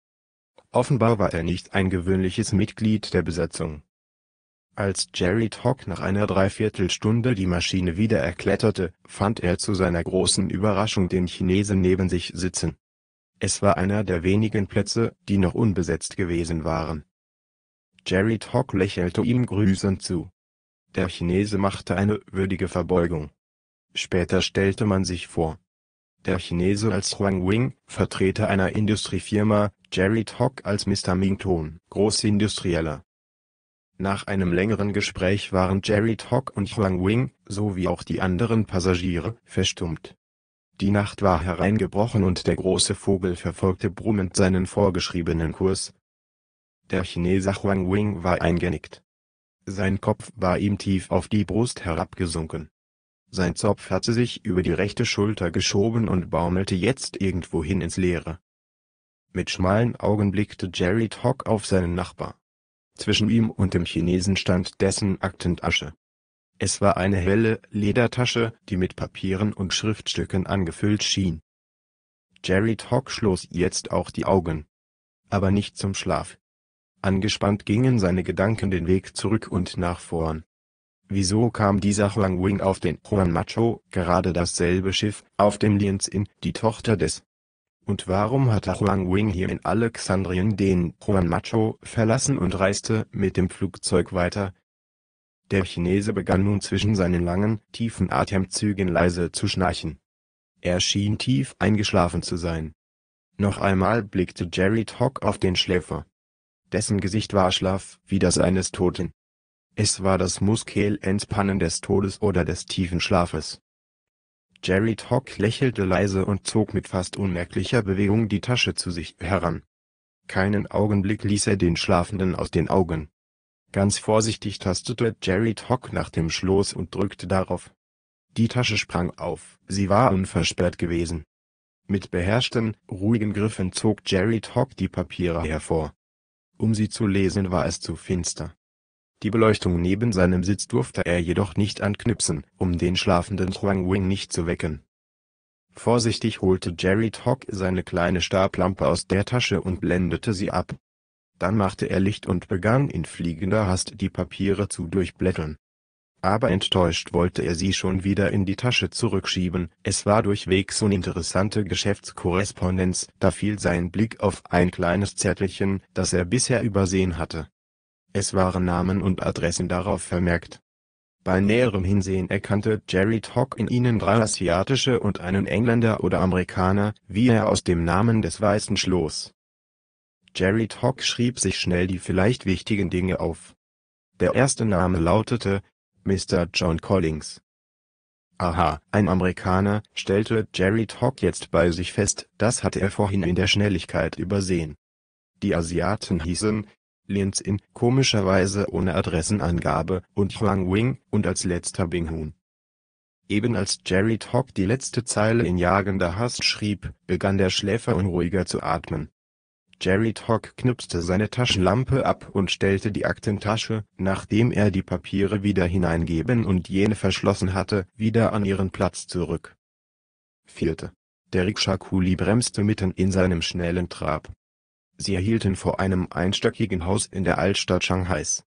Offenbar war er nicht ein gewöhnliches Mitglied der Besatzung als Jerry Tock nach einer Dreiviertelstunde die Maschine wieder erkletterte, fand er zu seiner großen Überraschung den Chinesen neben sich sitzen. Es war einer der wenigen Plätze, die noch unbesetzt gewesen waren. Jerry Tock lächelte ihm grüßend zu. Der Chinese machte eine würdige Verbeugung. Später stellte man sich vor. Der Chinese als Huang Wing, Vertreter einer Industriefirma, Jerry Tock als Mr. Mington, Großindustrieller. Nach einem längeren Gespräch waren Jerry Hock und Huang Wing, sowie auch die anderen Passagiere, verstummt. Die Nacht war hereingebrochen und der große Vogel verfolgte brummend seinen vorgeschriebenen Kurs. Der Chinese Huang Wing war eingenickt. Sein Kopf war ihm tief auf die Brust herabgesunken. Sein Zopf hatte sich über die rechte Schulter geschoben und baumelte jetzt irgendwohin ins Leere. Mit schmalen Augen blickte Jerry Hock auf seinen Nachbar. Zwischen ihm und dem Chinesen stand dessen Aktentasche. Es war eine helle Ledertasche, die mit Papieren und Schriftstücken angefüllt schien. Jerry Talk schloss jetzt auch die Augen. Aber nicht zum Schlaf. Angespannt gingen seine Gedanken den Weg zurück und nach vorn. Wieso kam dieser Huang Wing auf den Juan Macho, gerade dasselbe Schiff, auf dem Lienz in, die Tochter des und warum hatte Huang Wing hier in Alexandrien den Juan Macho verlassen und reiste mit dem Flugzeug weiter? Der Chinese begann nun zwischen seinen langen, tiefen Atemzügen leise zu schnarchen. Er schien tief eingeschlafen zu sein. Noch einmal blickte Jerry Talk auf den Schläfer. Dessen Gesicht war schlaff wie das eines Toten. Es war das Muskelentspannen des Todes oder des tiefen Schlafes. Jerry Hock lächelte leise und zog mit fast unmerklicher Bewegung die Tasche zu sich heran. Keinen Augenblick ließ er den Schlafenden aus den Augen. Ganz vorsichtig tastete Jerry Hock nach dem Schloss und drückte darauf. Die Tasche sprang auf, sie war unversperrt gewesen. Mit beherrschten, ruhigen Griffen zog Jerry Hock die Papiere hervor. Um sie zu lesen war es zu finster. Die Beleuchtung neben seinem Sitz durfte er jedoch nicht anknipsen, um den schlafenden Huang Wing nicht zu wecken. Vorsichtig holte Jerry Tock seine kleine Stablampe aus der Tasche und blendete sie ab. Dann machte er Licht und begann in fliegender Hast die Papiere zu durchblättern. Aber enttäuscht wollte er sie schon wieder in die Tasche zurückschieben, es war durchwegs uninteressante Geschäftskorrespondenz, da fiel sein Blick auf ein kleines Zettelchen, das er bisher übersehen hatte es waren Namen und Adressen darauf vermerkt. Bei näherem Hinsehen erkannte Jerry Hock in ihnen drei Asiatische und einen Engländer oder Amerikaner, wie er aus dem Namen des Weißen schloss. Jerry Hock schrieb sich schnell die vielleicht wichtigen Dinge auf. Der erste Name lautete Mr. John Collings. Aha, ein Amerikaner, stellte Jerry Hock jetzt bei sich fest, das hatte er vorhin in der Schnelligkeit übersehen. Die Asiaten hießen Lenzin (komischerweise ohne Adressenangabe) und Wing und als letzter Bing Hun. Eben als Jerry Todd die letzte Zeile in jagender Hast schrieb, begann der Schläfer unruhiger zu atmen. Jerry Todd knipste seine Taschenlampe ab und stellte die Aktentasche, nachdem er die Papiere wieder hineingeben und jene verschlossen hatte, wieder an ihren Platz zurück. Vierte. Der Rikscha-Kuli bremste mitten in seinem schnellen Trab Sie erhielten vor einem einstöckigen Haus in der Altstadt Shanghais.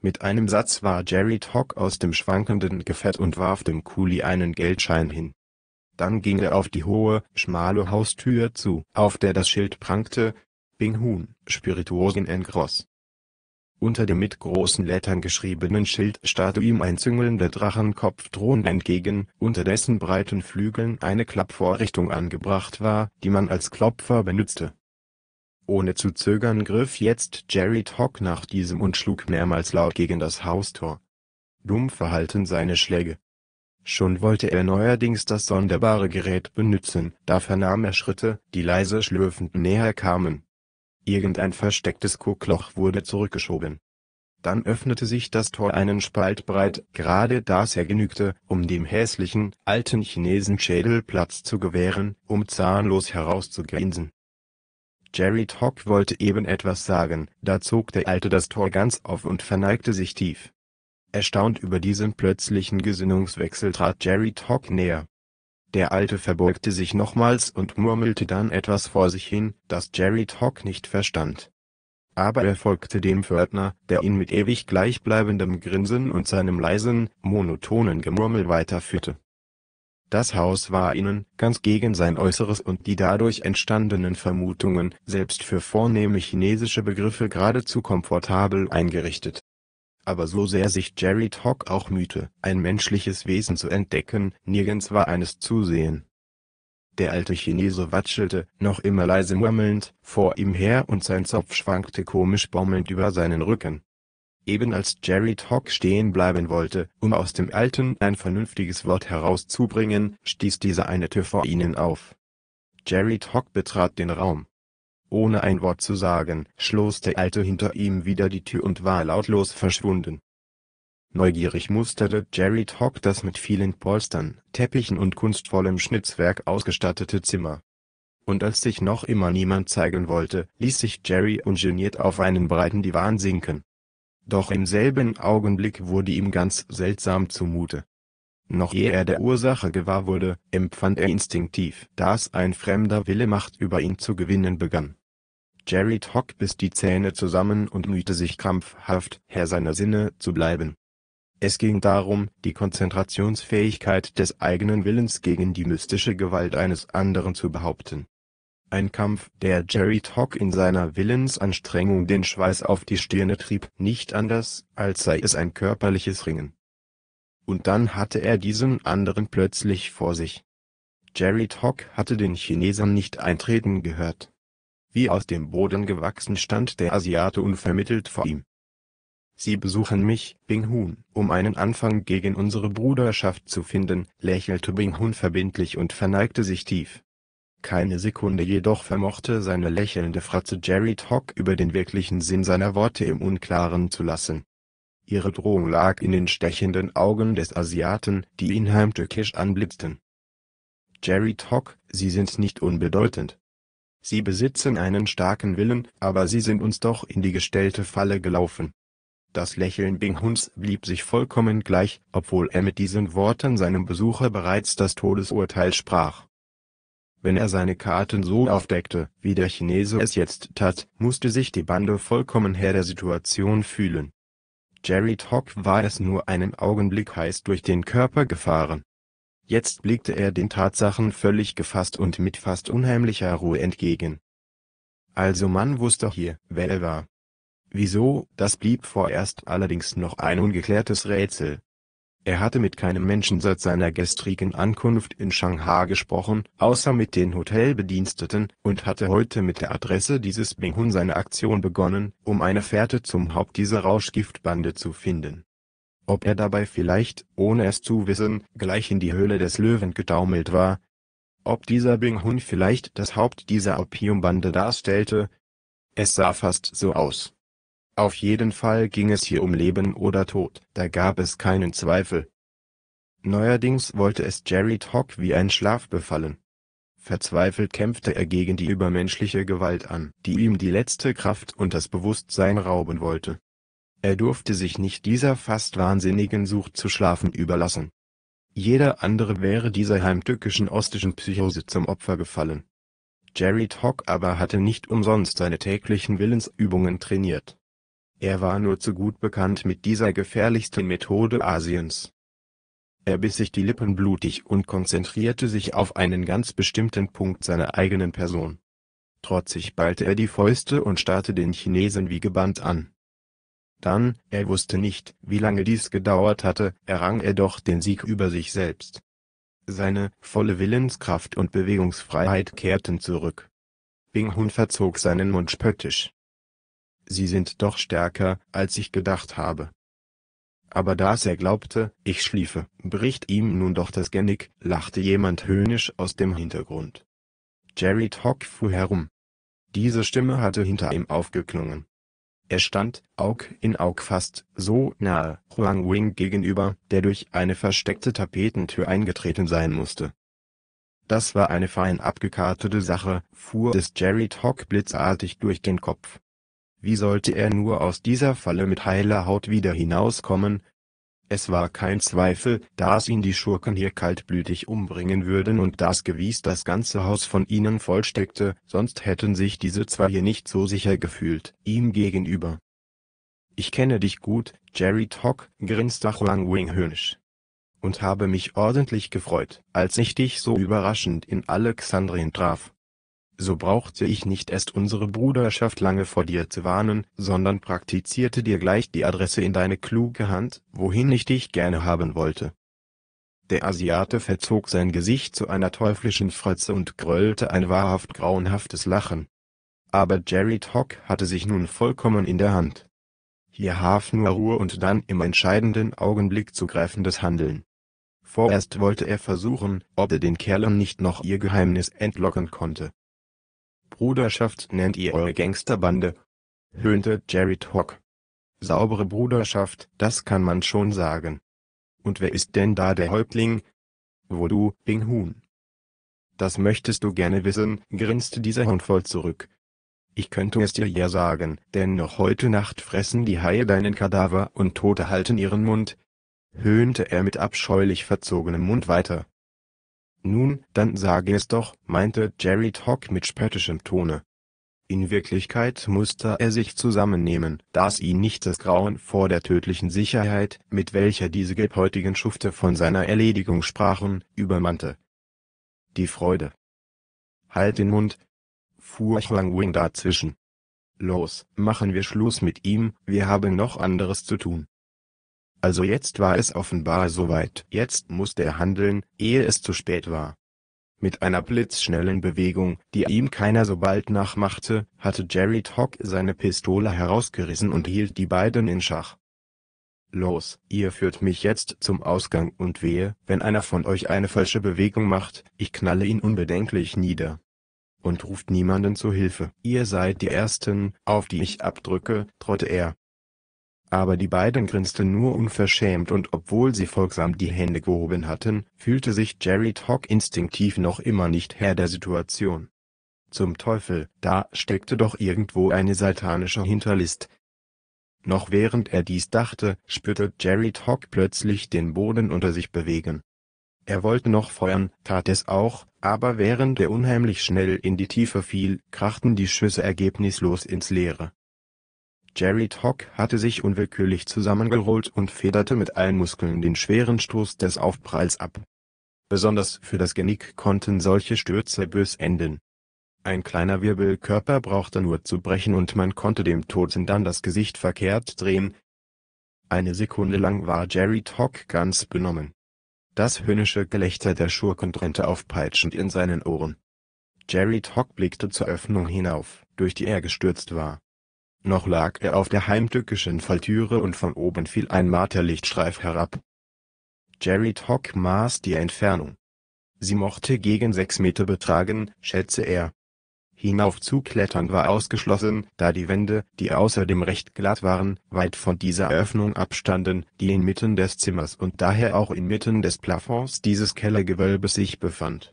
Mit einem Satz war Jerry Tock aus dem schwankenden Gefährt und warf dem Kuli einen Geldschein hin. Dann ging er auf die hohe, schmale Haustür zu, auf der das Schild prangte, Bing Hun, Spirituosen en Gross. Unter dem mit großen Lettern geschriebenen Schild starrte ihm ein züngelnder Drachenkopf drohend entgegen, unter dessen breiten Flügeln eine Klappvorrichtung angebracht war, die man als Klopfer benutzte. Ohne zu zögern griff jetzt Jerry Tock nach diesem und schlug mehrmals laut gegen das Haustor. Dumm verhallten seine Schläge. Schon wollte er neuerdings das sonderbare Gerät benützen, da vernahm er Schritte, die leise schlürfend näher kamen. Irgendein verstecktes Kuckloch wurde zurückgeschoben. Dann öffnete sich das Tor einen Spalt breit, gerade das er genügte, um dem hässlichen, alten Chinesen Schädel Platz zu gewähren, um zahnlos herauszugrinsen. Jerry Todd wollte eben etwas sagen, da zog der Alte das Tor ganz auf und verneigte sich tief. Erstaunt über diesen plötzlichen Gesinnungswechsel trat Jerry Todd näher. Der Alte verbeugte sich nochmals und murmelte dann etwas vor sich hin, das Jerry Todd nicht verstand. Aber er folgte dem Pförtner, der ihn mit ewig gleichbleibendem Grinsen und seinem leisen, monotonen Gemurmel weiterführte das Haus war ihnen, ganz gegen sein Äußeres und die dadurch entstandenen Vermutungen, selbst für vornehme chinesische Begriffe geradezu komfortabel eingerichtet. Aber so sehr sich Jerry Tock auch mühte, ein menschliches Wesen zu entdecken, nirgends war eines zu sehen. Der alte Chinese watschelte, noch immer leise murmelnd, vor ihm her und sein Zopf schwankte komisch baumelnd über seinen Rücken eben als Jerry Todd stehen bleiben wollte, um aus dem Alten ein vernünftiges Wort herauszubringen, stieß dieser eine Tür vor ihnen auf. Jerry Todd betrat den Raum. Ohne ein Wort zu sagen, schloss der Alte hinter ihm wieder die Tür und war lautlos verschwunden. Neugierig musterte Jerry Todd das mit vielen Polstern, Teppichen und kunstvollem Schnitzwerk ausgestattete Zimmer. Und als sich noch immer niemand zeigen wollte, ließ sich Jerry ungeniert auf einen breiten Divan sinken doch im selben Augenblick wurde ihm ganz seltsam zumute. Noch ehe er der Ursache gewahr wurde, empfand er instinktiv, dass ein fremder Wille Macht über ihn zu gewinnen begann. Jared Hock biss die Zähne zusammen und mühte sich krampfhaft, Herr seiner Sinne zu bleiben. Es ging darum, die Konzentrationsfähigkeit des eigenen Willens gegen die mystische Gewalt eines anderen zu behaupten ein Kampf, der Jerry Hock in seiner Willensanstrengung den Schweiß auf die Stirne trieb, nicht anders, als sei es ein körperliches Ringen. Und dann hatte er diesen anderen plötzlich vor sich. Jerry Hock hatte den Chinesen nicht eintreten gehört. Wie aus dem Boden gewachsen stand der Asiate unvermittelt vor ihm. Sie besuchen mich, Bing Hun, um einen Anfang gegen unsere Bruderschaft zu finden, lächelte Bing Hun verbindlich und verneigte sich tief. Keine Sekunde jedoch vermochte seine lächelnde Fratze Jerry Tock über den wirklichen Sinn seiner Worte im Unklaren zu lassen. Ihre Drohung lag in den stechenden Augen des Asiaten, die ihn heimtückisch anblitzten. Jerry Tock, Sie sind nicht unbedeutend. Sie besitzen einen starken Willen, aber Sie sind uns doch in die gestellte Falle gelaufen. Das Lächeln Bing Huns blieb sich vollkommen gleich, obwohl er mit diesen Worten seinem Besucher bereits das Todesurteil sprach wenn er seine Karten so aufdeckte, wie der Chinese es jetzt tat, musste sich die Bande vollkommen Herr der Situation fühlen. Jerry Tock war es nur einen Augenblick heiß durch den Körper gefahren. Jetzt blickte er den Tatsachen völlig gefasst und mit fast unheimlicher Ruhe entgegen. Also man wusste hier, wer er war. Wieso, das blieb vorerst allerdings noch ein ungeklärtes Rätsel. Er hatte mit keinem Menschen seit seiner gestrigen Ankunft in Shanghai gesprochen, außer mit den Hotelbediensteten, und hatte heute mit der Adresse dieses Meng Hun seine Aktion begonnen, um eine Fährte zum Haupt dieser Rauschgiftbande zu finden. Ob er dabei vielleicht, ohne es zu wissen, gleich in die Höhle des Löwen getaumelt war? Ob dieser Bing Hun vielleicht das Haupt dieser Opiumbande darstellte? Es sah fast so aus. Auf jeden Fall ging es hier um Leben oder Tod, da gab es keinen Zweifel. Neuerdings wollte es Jerry Todd wie ein Schlaf befallen. Verzweifelt kämpfte er gegen die übermenschliche Gewalt an, die ihm die letzte Kraft und das Bewusstsein rauben wollte. Er durfte sich nicht dieser fast wahnsinnigen Sucht zu schlafen überlassen. Jeder andere wäre dieser heimtückischen ostischen Psychose zum Opfer gefallen. Jerry Todd aber hatte nicht umsonst seine täglichen Willensübungen trainiert er war nur zu gut bekannt mit dieser gefährlichsten Methode Asiens. Er biss sich die Lippen blutig und konzentrierte sich auf einen ganz bestimmten Punkt seiner eigenen Person. Trotzig ballte er die Fäuste und starrte den Chinesen wie gebannt an. Dann, er wusste nicht, wie lange dies gedauert hatte, errang er doch den Sieg über sich selbst. Seine volle Willenskraft und Bewegungsfreiheit kehrten zurück. Bing Hun verzog seinen Mund spöttisch. Sie sind doch stärker, als ich gedacht habe. Aber dass er glaubte, ich schliefe, bricht ihm nun doch das Genick, lachte jemand höhnisch aus dem Hintergrund. Jared Hock fuhr herum. Diese Stimme hatte hinter ihm aufgeklungen. Er stand, Aug in Aug fast, so nahe Huang Wing gegenüber, der durch eine versteckte Tapetentür eingetreten sein musste. Das war eine fein abgekartete Sache, fuhr es Jared Hawk blitzartig durch den Kopf. Wie sollte er nur aus dieser Falle mit heiler Haut wieder hinauskommen? Es war kein Zweifel, dass ihn die Schurken hier kaltblütig umbringen würden und das gewiss das ganze Haus von ihnen vollsteckte, sonst hätten sich diese zwei hier nicht so sicher gefühlt, ihm gegenüber. Ich kenne dich gut, Jerry Tock, grinste Huang Wing höhnisch. Und habe mich ordentlich gefreut, als ich dich so überraschend in Alexandrien traf. So brauchte ich nicht erst unsere Bruderschaft lange vor dir zu warnen, sondern praktizierte dir gleich die Adresse in deine kluge Hand, wohin ich dich gerne haben wollte. Der Asiate verzog sein Gesicht zu einer teuflischen Fratze und gröllte ein wahrhaft grauenhaftes Lachen. Aber Jerry Tock hatte sich nun vollkommen in der Hand. Hier half nur Ruhe und dann im entscheidenden Augenblick zugreifendes Handeln. Vorerst wollte er versuchen, ob er den Kerlen nicht noch ihr Geheimnis entlocken konnte. Bruderschaft nennt ihr eure Gangsterbande? höhnte Jared Hock. Saubere Bruderschaft, das kann man schon sagen. Und wer ist denn da der Häuptling? Wo du, Bing Huhn. Das möchtest du gerne wissen, grinste dieser voll zurück. Ich könnte es dir ja sagen, denn noch heute Nacht fressen die Haie deinen Kadaver und Tote halten ihren Mund. Höhnte er mit abscheulich verzogenem Mund weiter. Nun, dann sage es doch, meinte Jerry Hock mit spöttischem Tone. In Wirklichkeit musste er sich zusammennehmen, dass ihn nicht das Grauen vor der tödlichen Sicherheit, mit welcher diese gelbhäutigen Schufte von seiner Erledigung sprachen, übermannte. Die Freude. Halt den Mund! fuhr Huang Wing dazwischen. Los, machen wir Schluss mit ihm, wir haben noch anderes zu tun. Also jetzt war es offenbar soweit, jetzt musste er handeln, ehe es zu spät war. Mit einer blitzschnellen Bewegung, die ihm keiner so bald nachmachte, hatte Jerry Tock seine Pistole herausgerissen und hielt die beiden in Schach. Los, ihr führt mich jetzt zum Ausgang und wehe, wenn einer von euch eine falsche Bewegung macht, ich knalle ihn unbedenklich nieder. Und ruft niemanden zu Hilfe. Ihr seid die Ersten, auf die ich abdrücke, drohte er aber die beiden grinsten nur unverschämt und obwohl sie folgsam die Hände gehoben hatten, fühlte sich Jerry Talk instinktiv noch immer nicht Herr der Situation. Zum Teufel, da steckte doch irgendwo eine satanische Hinterlist. Noch während er dies dachte, spürte Jerry Talk plötzlich den Boden unter sich bewegen. Er wollte noch feuern, tat es auch, aber während er unheimlich schnell in die Tiefe fiel, krachten die Schüsse ergebnislos ins Leere. Jerry Hock hatte sich unwillkürlich zusammengerollt und federte mit allen Muskeln den schweren Stoß des Aufpralls ab. Besonders für das Genick konnten solche Stürze bös enden. Ein kleiner Wirbelkörper brauchte nur zu brechen und man konnte dem Toten dann das Gesicht verkehrt drehen. Eine Sekunde lang war Jerry Hock ganz benommen. Das höhnische Gelächter der Schurken trennte aufpeitschend in seinen Ohren. Jerry Hock blickte zur Öffnung hinauf, durch die er gestürzt war noch lag er auf der heimtückischen Falltüre und von oben fiel ein matter Lichtstreif herab. Jerry Tock maß die Entfernung. Sie mochte gegen sechs Meter betragen, schätze er. Hinaufzuklettern war ausgeschlossen, da die Wände, die außerdem recht glatt waren, weit von dieser Öffnung abstanden, die inmitten des Zimmers und daher auch inmitten des Plafonds dieses Kellergewölbes sich befand.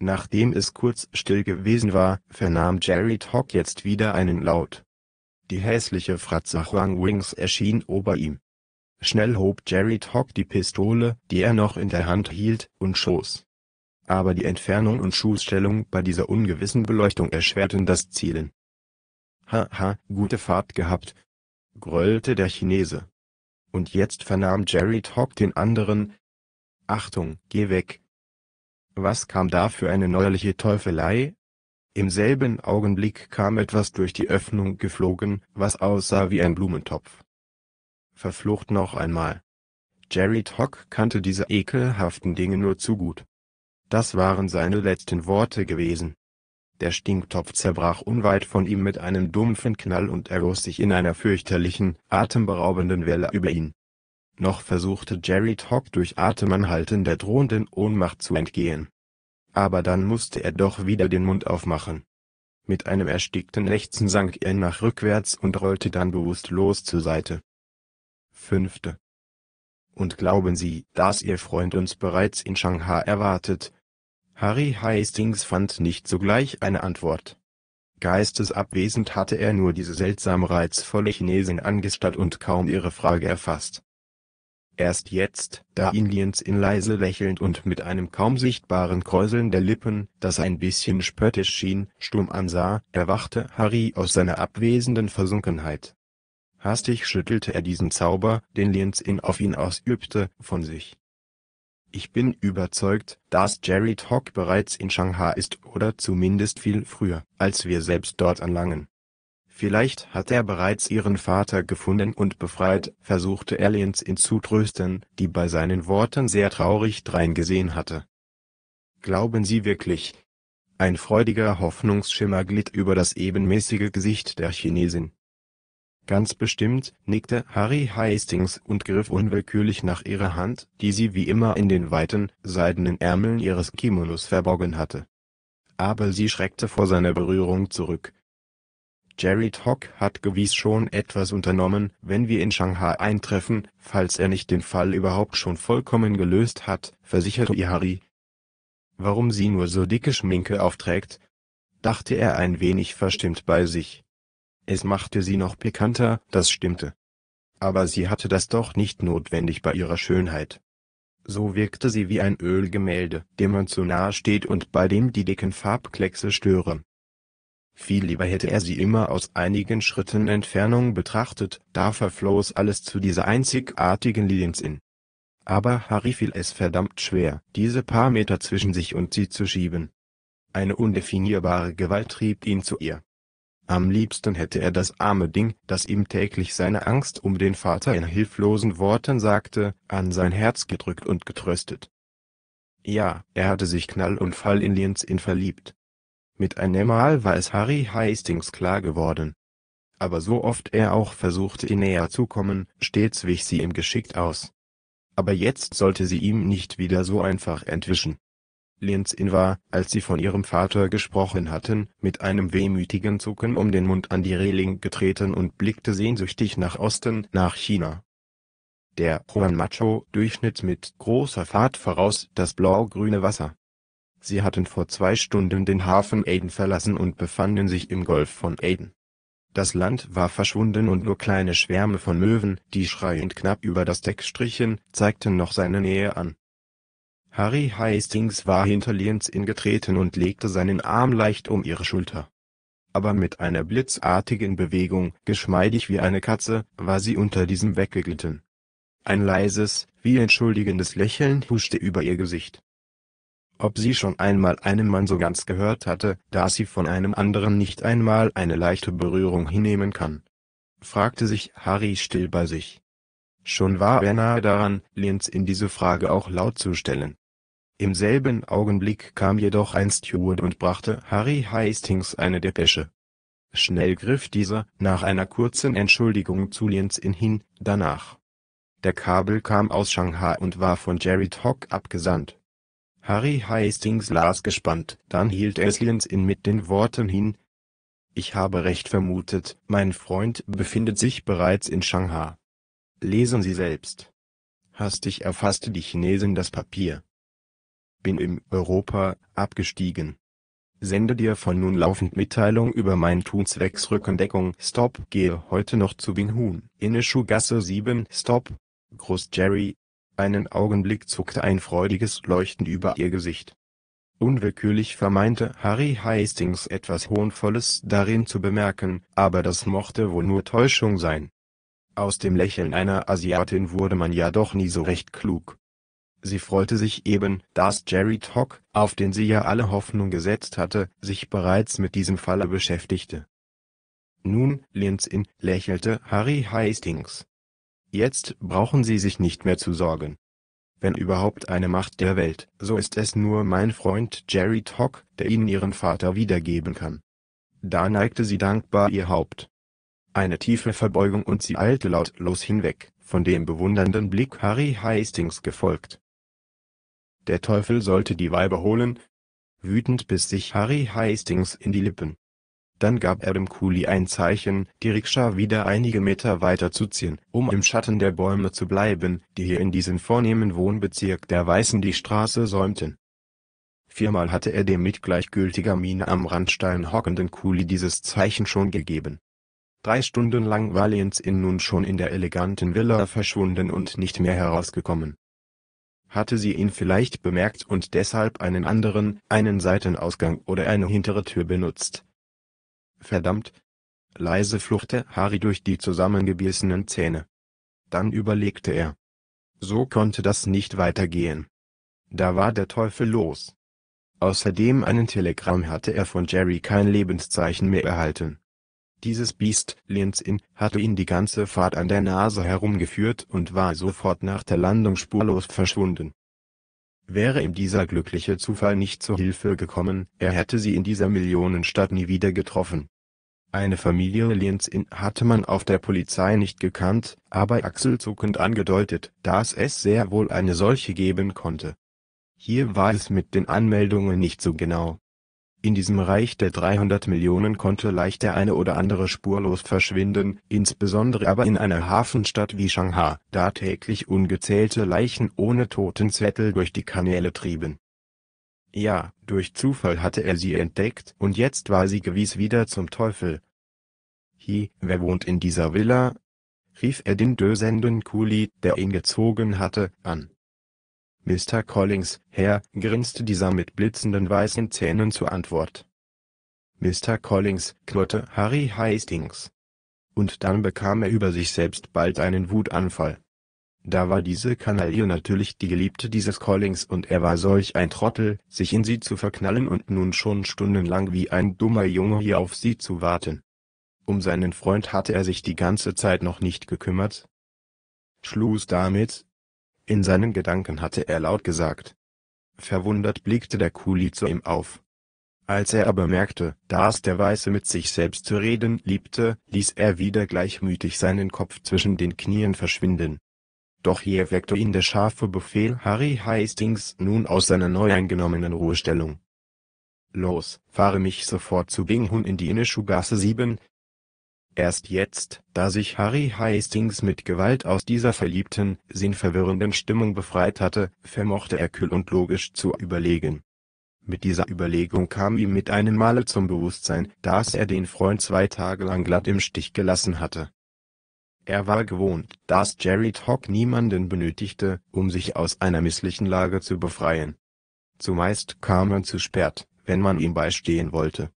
Nachdem es kurz still gewesen war, vernahm Jerry Tock jetzt wieder einen Laut. Die hässliche Fratze Huang Wings erschien ober ihm. Schnell hob Jerry Tock die Pistole, die er noch in der Hand hielt, und schoss. Aber die Entfernung und Schussstellung bei dieser ungewissen Beleuchtung erschwerten das Zielen. Haha, gute Fahrt gehabt, grölte der Chinese. Und jetzt vernahm Jerry Tock den anderen. Achtung, geh weg. Was kam da für eine neuerliche Teufelei? Im selben Augenblick kam etwas durch die Öffnung geflogen, was aussah wie ein Blumentopf. Verflucht noch einmal! Jerry Tock kannte diese ekelhaften Dinge nur zu gut. Das waren seine letzten Worte gewesen. Der Stinktopf zerbrach unweit von ihm mit einem dumpfen Knall und ergoss sich in einer fürchterlichen, atemberaubenden Welle über ihn. Noch versuchte Jerry Tock durch Atemanhalten der drohenden Ohnmacht zu entgehen aber dann musste er doch wieder den Mund aufmachen. Mit einem erstickten Lechzen sank er nach rückwärts und rollte dann bewusstlos zur Seite. Fünfte. Und glauben Sie, dass Ihr Freund uns bereits in Shanghai erwartet? Harry Hastings fand nicht sogleich eine Antwort. Geistesabwesend hatte er nur diese seltsam reizvolle Chinesin angestarrt und kaum ihre Frage erfasst. Erst jetzt, da Indiens in leise lächelnd und mit einem kaum sichtbaren Kräuseln der Lippen, das ein bisschen spöttisch schien, stumm ansah, erwachte Harry aus seiner abwesenden Versunkenheit. Hastig schüttelte er diesen Zauber, den Lienz in auf ihn ausübte, von sich. Ich bin überzeugt, dass Jerry Talk bereits in Shanghai ist oder zumindest viel früher, als wir selbst dort anlangen. Vielleicht hat er bereits ihren Vater gefunden und befreit, versuchte Aliens ihn zu trösten, die bei seinen Worten sehr traurig dreingesehen hatte. Glauben Sie wirklich? Ein freudiger Hoffnungsschimmer glitt über das ebenmäßige Gesicht der Chinesin. Ganz bestimmt, nickte Harry Hastings und griff unwillkürlich nach ihrer Hand, die sie wie immer in den weiten, seidenen Ärmeln ihres Kimonos verborgen hatte. Aber sie schreckte vor seiner Berührung zurück Jared Hock hat gewiss schon etwas unternommen, wenn wir in Shanghai eintreffen, falls er nicht den Fall überhaupt schon vollkommen gelöst hat, versicherte Ihari. Warum sie nur so dicke Schminke aufträgt? dachte er ein wenig verstimmt bei sich. Es machte sie noch pikanter, das stimmte. Aber sie hatte das doch nicht notwendig bei ihrer Schönheit. So wirkte sie wie ein Ölgemälde, dem man zu nahe steht und bei dem die dicken Farbkleckse stören. Viel lieber hätte er sie immer aus einigen Schritten Entfernung betrachtet, da verfloß alles zu dieser einzigartigen Lebensin. Aber Harry fiel es verdammt schwer, diese paar Meter zwischen sich und sie zu schieben. Eine undefinierbare Gewalt trieb ihn zu ihr. Am liebsten hätte er das arme Ding, das ihm täglich seine Angst um den Vater in hilflosen Worten sagte, an sein Herz gedrückt und getröstet. Ja, er hatte sich Knall und Fall in Lienz in verliebt. Mit einem Mal war es Harry Hastings klar geworden. Aber so oft er auch versuchte ihr näher zu kommen, stets wich sie ihm geschickt aus. Aber jetzt sollte sie ihm nicht wieder so einfach entwischen. Lenzin war, als sie von ihrem Vater gesprochen hatten, mit einem wehmütigen Zucken um den Mund an die Reling getreten und blickte sehnsüchtig nach Osten, nach China. Der Juan Macho durchschnitt mit großer Fahrt voraus das blaugrüne Wasser Sie hatten vor zwei Stunden den Hafen Aden verlassen und befanden sich im Golf von Aden. Das Land war verschwunden und nur kleine Schwärme von Möwen, die schreiend knapp über das Deck strichen, zeigten noch seine Nähe an. Harry Hastings war hinter Lienz ingetreten und legte seinen Arm leicht um ihre Schulter. Aber mit einer blitzartigen Bewegung, geschmeidig wie eine Katze, war sie unter diesem weggeglitten. Ein leises, wie entschuldigendes Lächeln huschte über ihr Gesicht ob sie schon einmal einen Mann so ganz gehört hatte, dass sie von einem anderen nicht einmal eine leichte Berührung hinnehmen kann? fragte sich Harry still bei sich. Schon war er nahe daran, Lenz in diese Frage auch laut zu stellen. Im selben Augenblick kam jedoch ein Steward und brachte Harry Hastings eine Depesche. Schnell griff dieser, nach einer kurzen Entschuldigung zu Lenz in hin, danach. Der Kabel kam aus Shanghai und war von Jerry Tock abgesandt Harry Hastings las gespannt, dann hielt es Higgins in mit den Worten hin: »Ich habe recht vermutet, mein Freund befindet sich bereits in Shanghai. Lesen Sie selbst.« Hastig erfasste die Chinesin das Papier. »Bin im Europa, abgestiegen. Sende dir von nun laufend Mitteilung über mein Tun Rückendeckung. Stop. Gehe heute noch zu Binghun, Inne Schuhgasse 7. Stop. Groß Jerry, einen Augenblick zuckte ein freudiges Leuchten über ihr Gesicht. Unwillkürlich vermeinte Harry Hastings etwas Hohnvolles darin zu bemerken, aber das mochte wohl nur Täuschung sein. Aus dem Lächeln einer Asiatin wurde man ja doch nie so recht klug. Sie freute sich eben, dass Jerry Tock, auf den sie ja alle Hoffnung gesetzt hatte, sich bereits mit diesem Falle beschäftigte. Nun, Linz in, lächelte Harry Hastings. Jetzt brauchen Sie sich nicht mehr zu sorgen. Wenn überhaupt eine Macht der Welt, so ist es nur mein Freund Jerry Tock, der Ihnen Ihren Vater wiedergeben kann. Da neigte sie dankbar ihr Haupt. Eine tiefe Verbeugung und sie eilte lautlos hinweg, von dem bewundernden Blick Harry Hastings gefolgt. Der Teufel sollte die Weiber holen. Wütend biss sich Harry Hastings in die Lippen. Dann gab er dem Kuli ein Zeichen, die Rikscha wieder einige Meter weiter zu ziehen, um im Schatten der Bäume zu bleiben, die hier in diesem vornehmen Wohnbezirk der Weißen die Straße säumten. Viermal hatte er dem mit gleichgültiger Miene am Randstein hockenden Kuli dieses Zeichen schon gegeben. Drei Stunden lang war Lenz in nun schon in der eleganten Villa verschwunden und nicht mehr herausgekommen. Hatte sie ihn vielleicht bemerkt und deshalb einen anderen, einen Seitenausgang oder eine hintere Tür benutzt, verdammt! leise fluchte Harry durch die zusammengebissenen Zähne. Dann überlegte er. So konnte das nicht weitergehen. Da war der Teufel los. Außerdem einen Telegramm hatte er von Jerry kein Lebenszeichen mehr erhalten. Dieses Biest Linzin hatte ihn die ganze Fahrt an der Nase herumgeführt und war sofort nach der Landung spurlos verschwunden. Wäre ihm dieser glückliche Zufall nicht zur Hilfe gekommen, er hätte sie in dieser Millionenstadt nie wieder getroffen. Eine Familie Liens in hatte man auf der Polizei nicht gekannt, aber achselzuckend angedeutet, dass es sehr wohl eine solche geben konnte. Hier war es mit den Anmeldungen nicht so genau. In diesem Reich der 300 Millionen konnte leicht der eine oder andere spurlos verschwinden, insbesondere aber in einer Hafenstadt wie Shanghai, da täglich ungezählte Leichen ohne Totenzettel durch die Kanäle trieben ja, durch Zufall hatte er sie entdeckt und jetzt war sie gewiss wieder zum Teufel. Hi, wer wohnt in dieser Villa? rief er den dösenden Kuli, der ihn gezogen hatte, an. Mr. Collings, Herr, grinste dieser mit blitzenden weißen Zähnen zur Antwort. Mr. Collings, knurrte Harry Hastings. Und dann bekam er über sich selbst bald einen Wutanfall. Da war diese Kanaille natürlich die Geliebte dieses Collins und er war solch ein Trottel, sich in sie zu verknallen und nun schon stundenlang wie ein dummer Junge hier auf sie zu warten. Um seinen Freund hatte er sich die ganze Zeit noch nicht gekümmert. Schluss damit. In seinen Gedanken hatte er laut gesagt. Verwundert blickte der Kuli zu ihm auf. Als er aber merkte, dass der Weiße mit sich selbst zu reden liebte, ließ er wieder gleichmütig seinen Kopf zwischen den Knien verschwinden. Doch hier weckte ihn der scharfe Befehl Harry Hastings nun aus seiner neu eingenommenen Ruhestellung. Los, fahre mich sofort zu Bing Hun in die Inischugasse 7. Erst jetzt, da sich Harry Hastings mit Gewalt aus dieser verliebten, sinnverwirrenden Stimmung befreit hatte, vermochte er kühl und logisch zu überlegen. Mit dieser Überlegung kam ihm mit einem Male zum Bewusstsein, dass er den Freund zwei Tage lang glatt im Stich gelassen hatte er war gewohnt, dass Jerry Talk niemanden benötigte, um sich aus einer misslichen Lage zu befreien. Zumeist kam er zu spät, wenn man ihm beistehen wollte.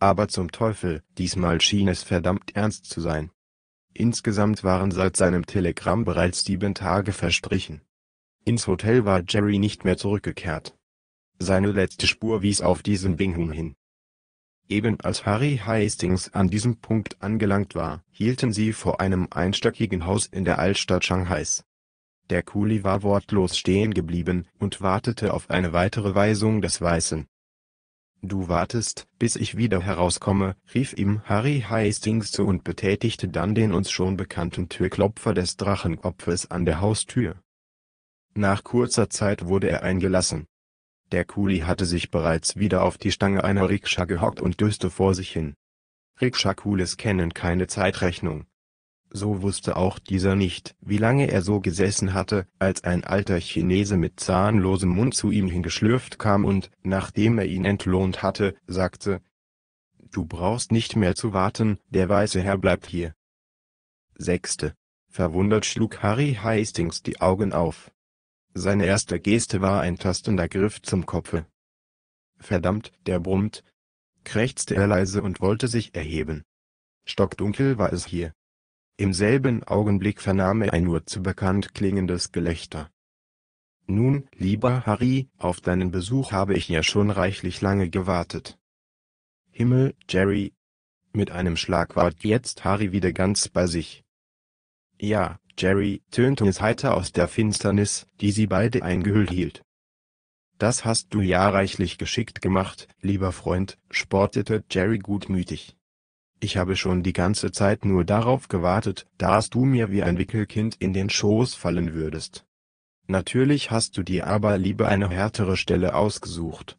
Aber zum Teufel, diesmal schien es verdammt ernst zu sein. Insgesamt waren seit seinem Telegramm bereits sieben Tage verstrichen. Ins Hotel war Jerry nicht mehr zurückgekehrt. Seine letzte Spur wies auf diesen Bingham hin. Eben als Harry Hastings an diesem Punkt angelangt war, hielten sie vor einem einstöckigen Haus in der Altstadt Shanghais. Der Kuli war wortlos stehen geblieben und wartete auf eine weitere Weisung des Weißen. Du wartest, bis ich wieder herauskomme, rief ihm Harry Hastings zu und betätigte dann den uns schon bekannten Türklopfer des Drachenkopfes an der Haustür. Nach kurzer Zeit wurde er eingelassen der Kuli hatte sich bereits wieder auf die Stange einer Rikscha gehockt und düste vor sich hin. Rikscha-Kulis kennen keine Zeitrechnung. So wusste auch dieser nicht, wie lange er so gesessen hatte, als ein alter Chinese mit zahnlosem Mund zu ihm hingeschlürft kam und, nachdem er ihn entlohnt hatte, sagte, Du brauchst nicht mehr zu warten, der weiße Herr bleibt hier. Sechste. Verwundert schlug Harry Hastings die Augen auf. Seine erste Geste war ein tastender Griff zum Kopfe. Verdammt, der brummt, krächzte er leise und wollte sich erheben. Stockdunkel war es hier. Im selben Augenblick vernahm er ein nur zu bekannt klingendes Gelächter. Nun, lieber Harry, auf deinen Besuch habe ich ja schon reichlich lange gewartet. Himmel, Jerry. Mit einem Schlag war jetzt Harry wieder ganz bei sich. Ja, Jerry, tönte es heiter aus der Finsternis, die sie beide eingehüllt hielt. Das hast du ja reichlich geschickt gemacht, lieber Freund, sportete Jerry gutmütig. Ich habe schon die ganze Zeit nur darauf gewartet, dass du mir wie ein Wickelkind in den Schoß fallen würdest. Natürlich hast du dir aber lieber eine härtere Stelle ausgesucht.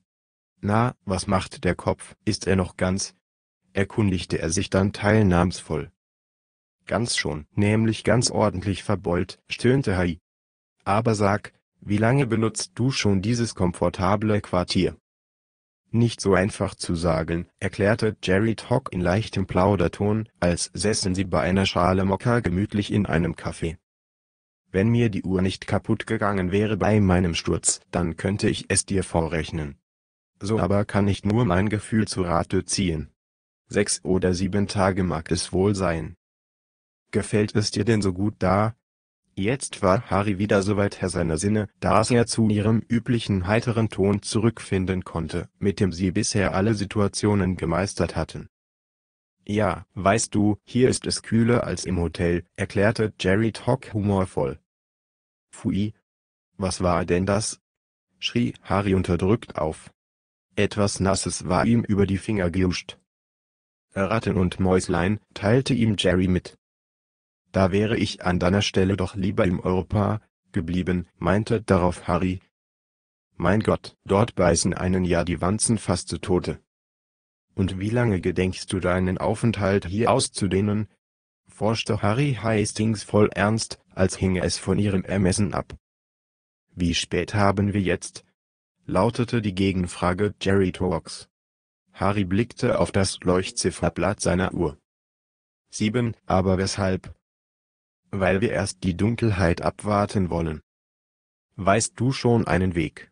Na, was macht der Kopf, ist er noch ganz? erkundigte er sich dann teilnahmsvoll ganz schon, nämlich ganz ordentlich verbeult, stöhnte Hai. Aber sag, wie lange benutzt du schon dieses komfortable Quartier? Nicht so einfach zu sagen, erklärte Jerry Talk in leichtem Plauderton, als säßen sie bei einer Schale Mokka gemütlich in einem Kaffee. Wenn mir die Uhr nicht kaputt gegangen wäre bei meinem Sturz, dann könnte ich es dir vorrechnen. So aber kann ich nur mein Gefühl zu Rate ziehen. Sechs oder sieben Tage mag es wohl sein. Gefällt es dir denn so gut da? Jetzt war Harry wieder so weit Herr seiner Sinne, dass er zu ihrem üblichen heiteren Ton zurückfinden konnte, mit dem sie bisher alle Situationen gemeistert hatten. Ja, weißt du, hier ist es kühler als im Hotel, erklärte Jerry Talk humorvoll. Pfui. Was war denn das? schrie Harry unterdrückt auf. Etwas Nasses war ihm über die Finger geuscht. Ratten und Mäuslein, teilte ihm Jerry mit. Da wäre ich an deiner Stelle doch lieber im Europa geblieben, meinte darauf Harry. Mein Gott, dort beißen einen ja die Wanzen fast zu Tote. Und wie lange gedenkst du deinen Aufenthalt hier auszudehnen? forschte Harry Hastings voll Ernst, als hinge es von ihrem Ermessen ab. Wie spät haben wir jetzt? lautete die Gegenfrage Jerry Torks. Harry blickte auf das Leuchtzifferblatt seiner Uhr. Sieben, aber weshalb? weil wir erst die Dunkelheit abwarten wollen. Weißt du schon einen Weg?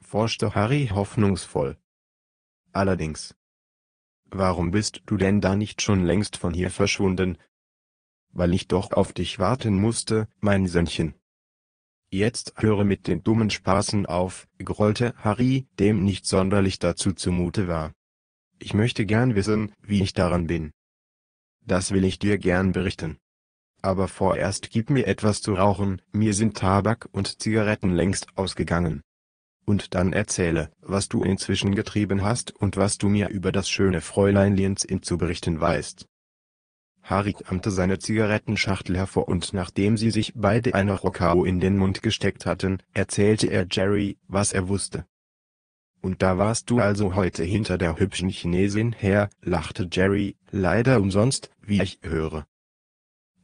forschte Harry hoffnungsvoll. Allerdings. Warum bist du denn da nicht schon längst von hier verschwunden? Weil ich doch auf dich warten musste, mein Söhnchen. Jetzt höre mit den dummen Spaßen auf, grollte Harry, dem nicht sonderlich dazu zumute war. Ich möchte gern wissen, wie ich daran bin. Das will ich dir gern berichten aber vorerst gib mir etwas zu rauchen, mir sind Tabak und Zigaretten längst ausgegangen. Und dann erzähle, was du inzwischen getrieben hast und was du mir über das schöne Fräulein Lienzin zu berichten weißt. Harry kramte seine Zigarettenschachtel hervor und nachdem sie sich beide eine Rockau in den Mund gesteckt hatten, erzählte er Jerry, was er wusste. Und da warst du also heute hinter der hübschen Chinesin her, lachte Jerry, leider umsonst, wie ich höre.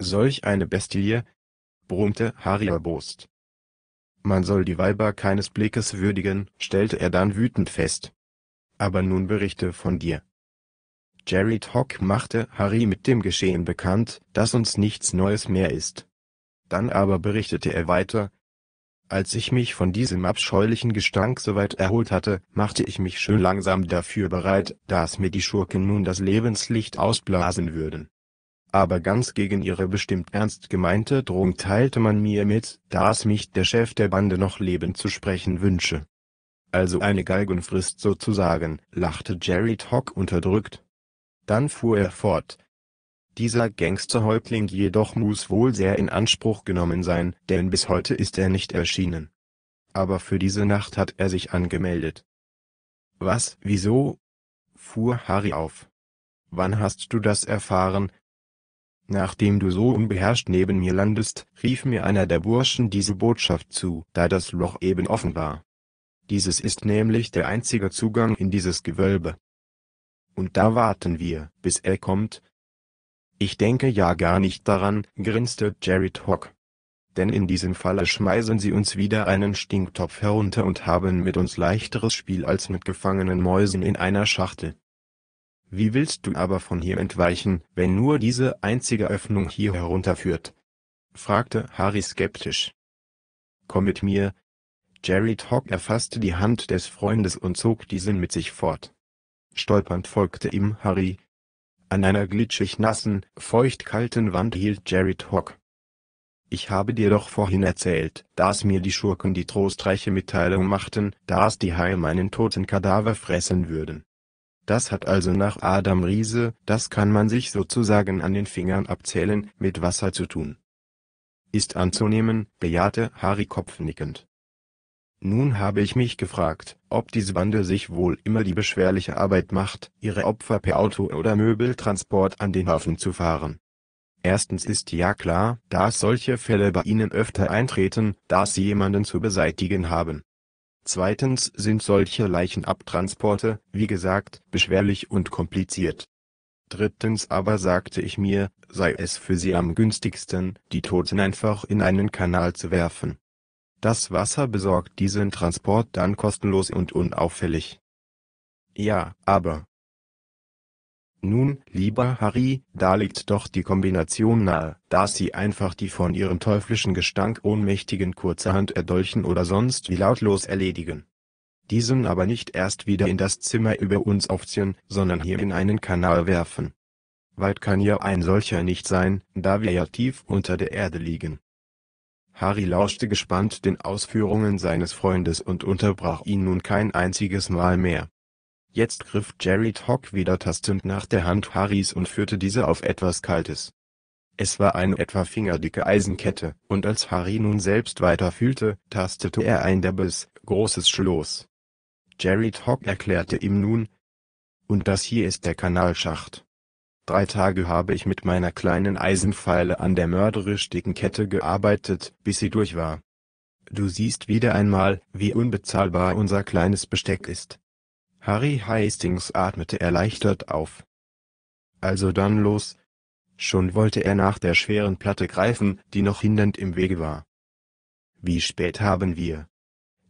Solch eine Bestie, brummte Harry erbost. Man soll die Weiber keines Blickes würdigen, stellte er dann wütend fest. Aber nun berichte von dir. Jared Hock machte Harry mit dem Geschehen bekannt, dass uns nichts Neues mehr ist. Dann aber berichtete er weiter, als ich mich von diesem abscheulichen Gestank soweit erholt hatte, machte ich mich schön langsam dafür bereit, dass mir die Schurken nun das Lebenslicht ausblasen würden aber ganz gegen ihre bestimmt ernst gemeinte Drohung teilte man mir mit, dass mich der Chef der Bande noch lebend zu sprechen wünsche. Also eine Galgenfrist sozusagen, lachte Jerry Tock unterdrückt. Dann fuhr er fort. Dieser Gangsterhäuptling jedoch muss wohl sehr in Anspruch genommen sein, denn bis heute ist er nicht erschienen. Aber für diese Nacht hat er sich angemeldet. Was, wieso? fuhr Harry auf. Wann hast du das erfahren, Nachdem du so unbeherrscht neben mir landest, rief mir einer der Burschen diese Botschaft zu, da das Loch eben offen war. Dieses ist nämlich der einzige Zugang in dieses Gewölbe. Und da warten wir, bis er kommt. Ich denke ja gar nicht daran, grinste Jared Hock. Denn in diesem Falle schmeißen sie uns wieder einen Stinktopf herunter und haben mit uns leichteres Spiel als mit gefangenen Mäusen in einer Schachtel. Wie willst du aber von hier entweichen, wenn nur diese einzige Öffnung hier herunterführt? fragte Harry skeptisch. Komm mit mir. Jared Hawk erfasste die Hand des Freundes und zog diesen mit sich fort. Stolpernd folgte ihm Harry. An einer glitschig nassen, feuchtkalten Wand hielt Jared Hawk. Ich habe dir doch vorhin erzählt, dass mir die Schurken die trostreiche Mitteilung machten, dass die Haie meinen toten Kadaver fressen würden. Das hat also nach Adam Riese, das kann man sich sozusagen an den Fingern abzählen, mit Wasser zu tun. Ist anzunehmen, bejahte Harry kopfnickend. Nun habe ich mich gefragt, ob diese Bande sich wohl immer die beschwerliche Arbeit macht, ihre Opfer per Auto oder Möbeltransport an den Hafen zu fahren. Erstens ist ja klar, dass solche Fälle bei ihnen öfter eintreten, dass sie jemanden zu beseitigen haben. Zweitens sind solche Leichenabtransporte, wie gesagt, beschwerlich und kompliziert. Drittens aber sagte ich mir, sei es für sie am günstigsten, die Toten einfach in einen Kanal zu werfen. Das Wasser besorgt diesen Transport dann kostenlos und unauffällig. Ja, aber nun, lieber Harry, da liegt doch die Kombination nahe, dass sie einfach die von ihrem teuflischen Gestank Ohnmächtigen kurzerhand erdolchen oder sonst wie lautlos erledigen. Diesen aber nicht erst wieder in das Zimmer über uns aufziehen, sondern hier in einen Kanal werfen. Weit kann ja ein solcher nicht sein, da wir ja tief unter der Erde liegen. Harry lauschte gespannt den Ausführungen seines Freundes und unterbrach ihn nun kein einziges Mal mehr. Jetzt griff Jerry Tock wieder tastend nach der Hand Harrys und führte diese auf etwas Kaltes. Es war eine etwa fingerdicke Eisenkette, und als Harry nun selbst weiter fühlte, tastete er ein derbes, großes Schloss. Jerry Tock erklärte ihm nun, und das hier ist der Kanalschacht. Drei Tage habe ich mit meiner kleinen Eisenpfeile an der mörderisch dicken Kette gearbeitet, bis sie durch war. Du siehst wieder einmal, wie unbezahlbar unser kleines Besteck ist. Harry Hastings atmete erleichtert auf. Also dann los! Schon wollte er nach der schweren Platte greifen, die noch hindernd im Wege war. Wie spät haben wir?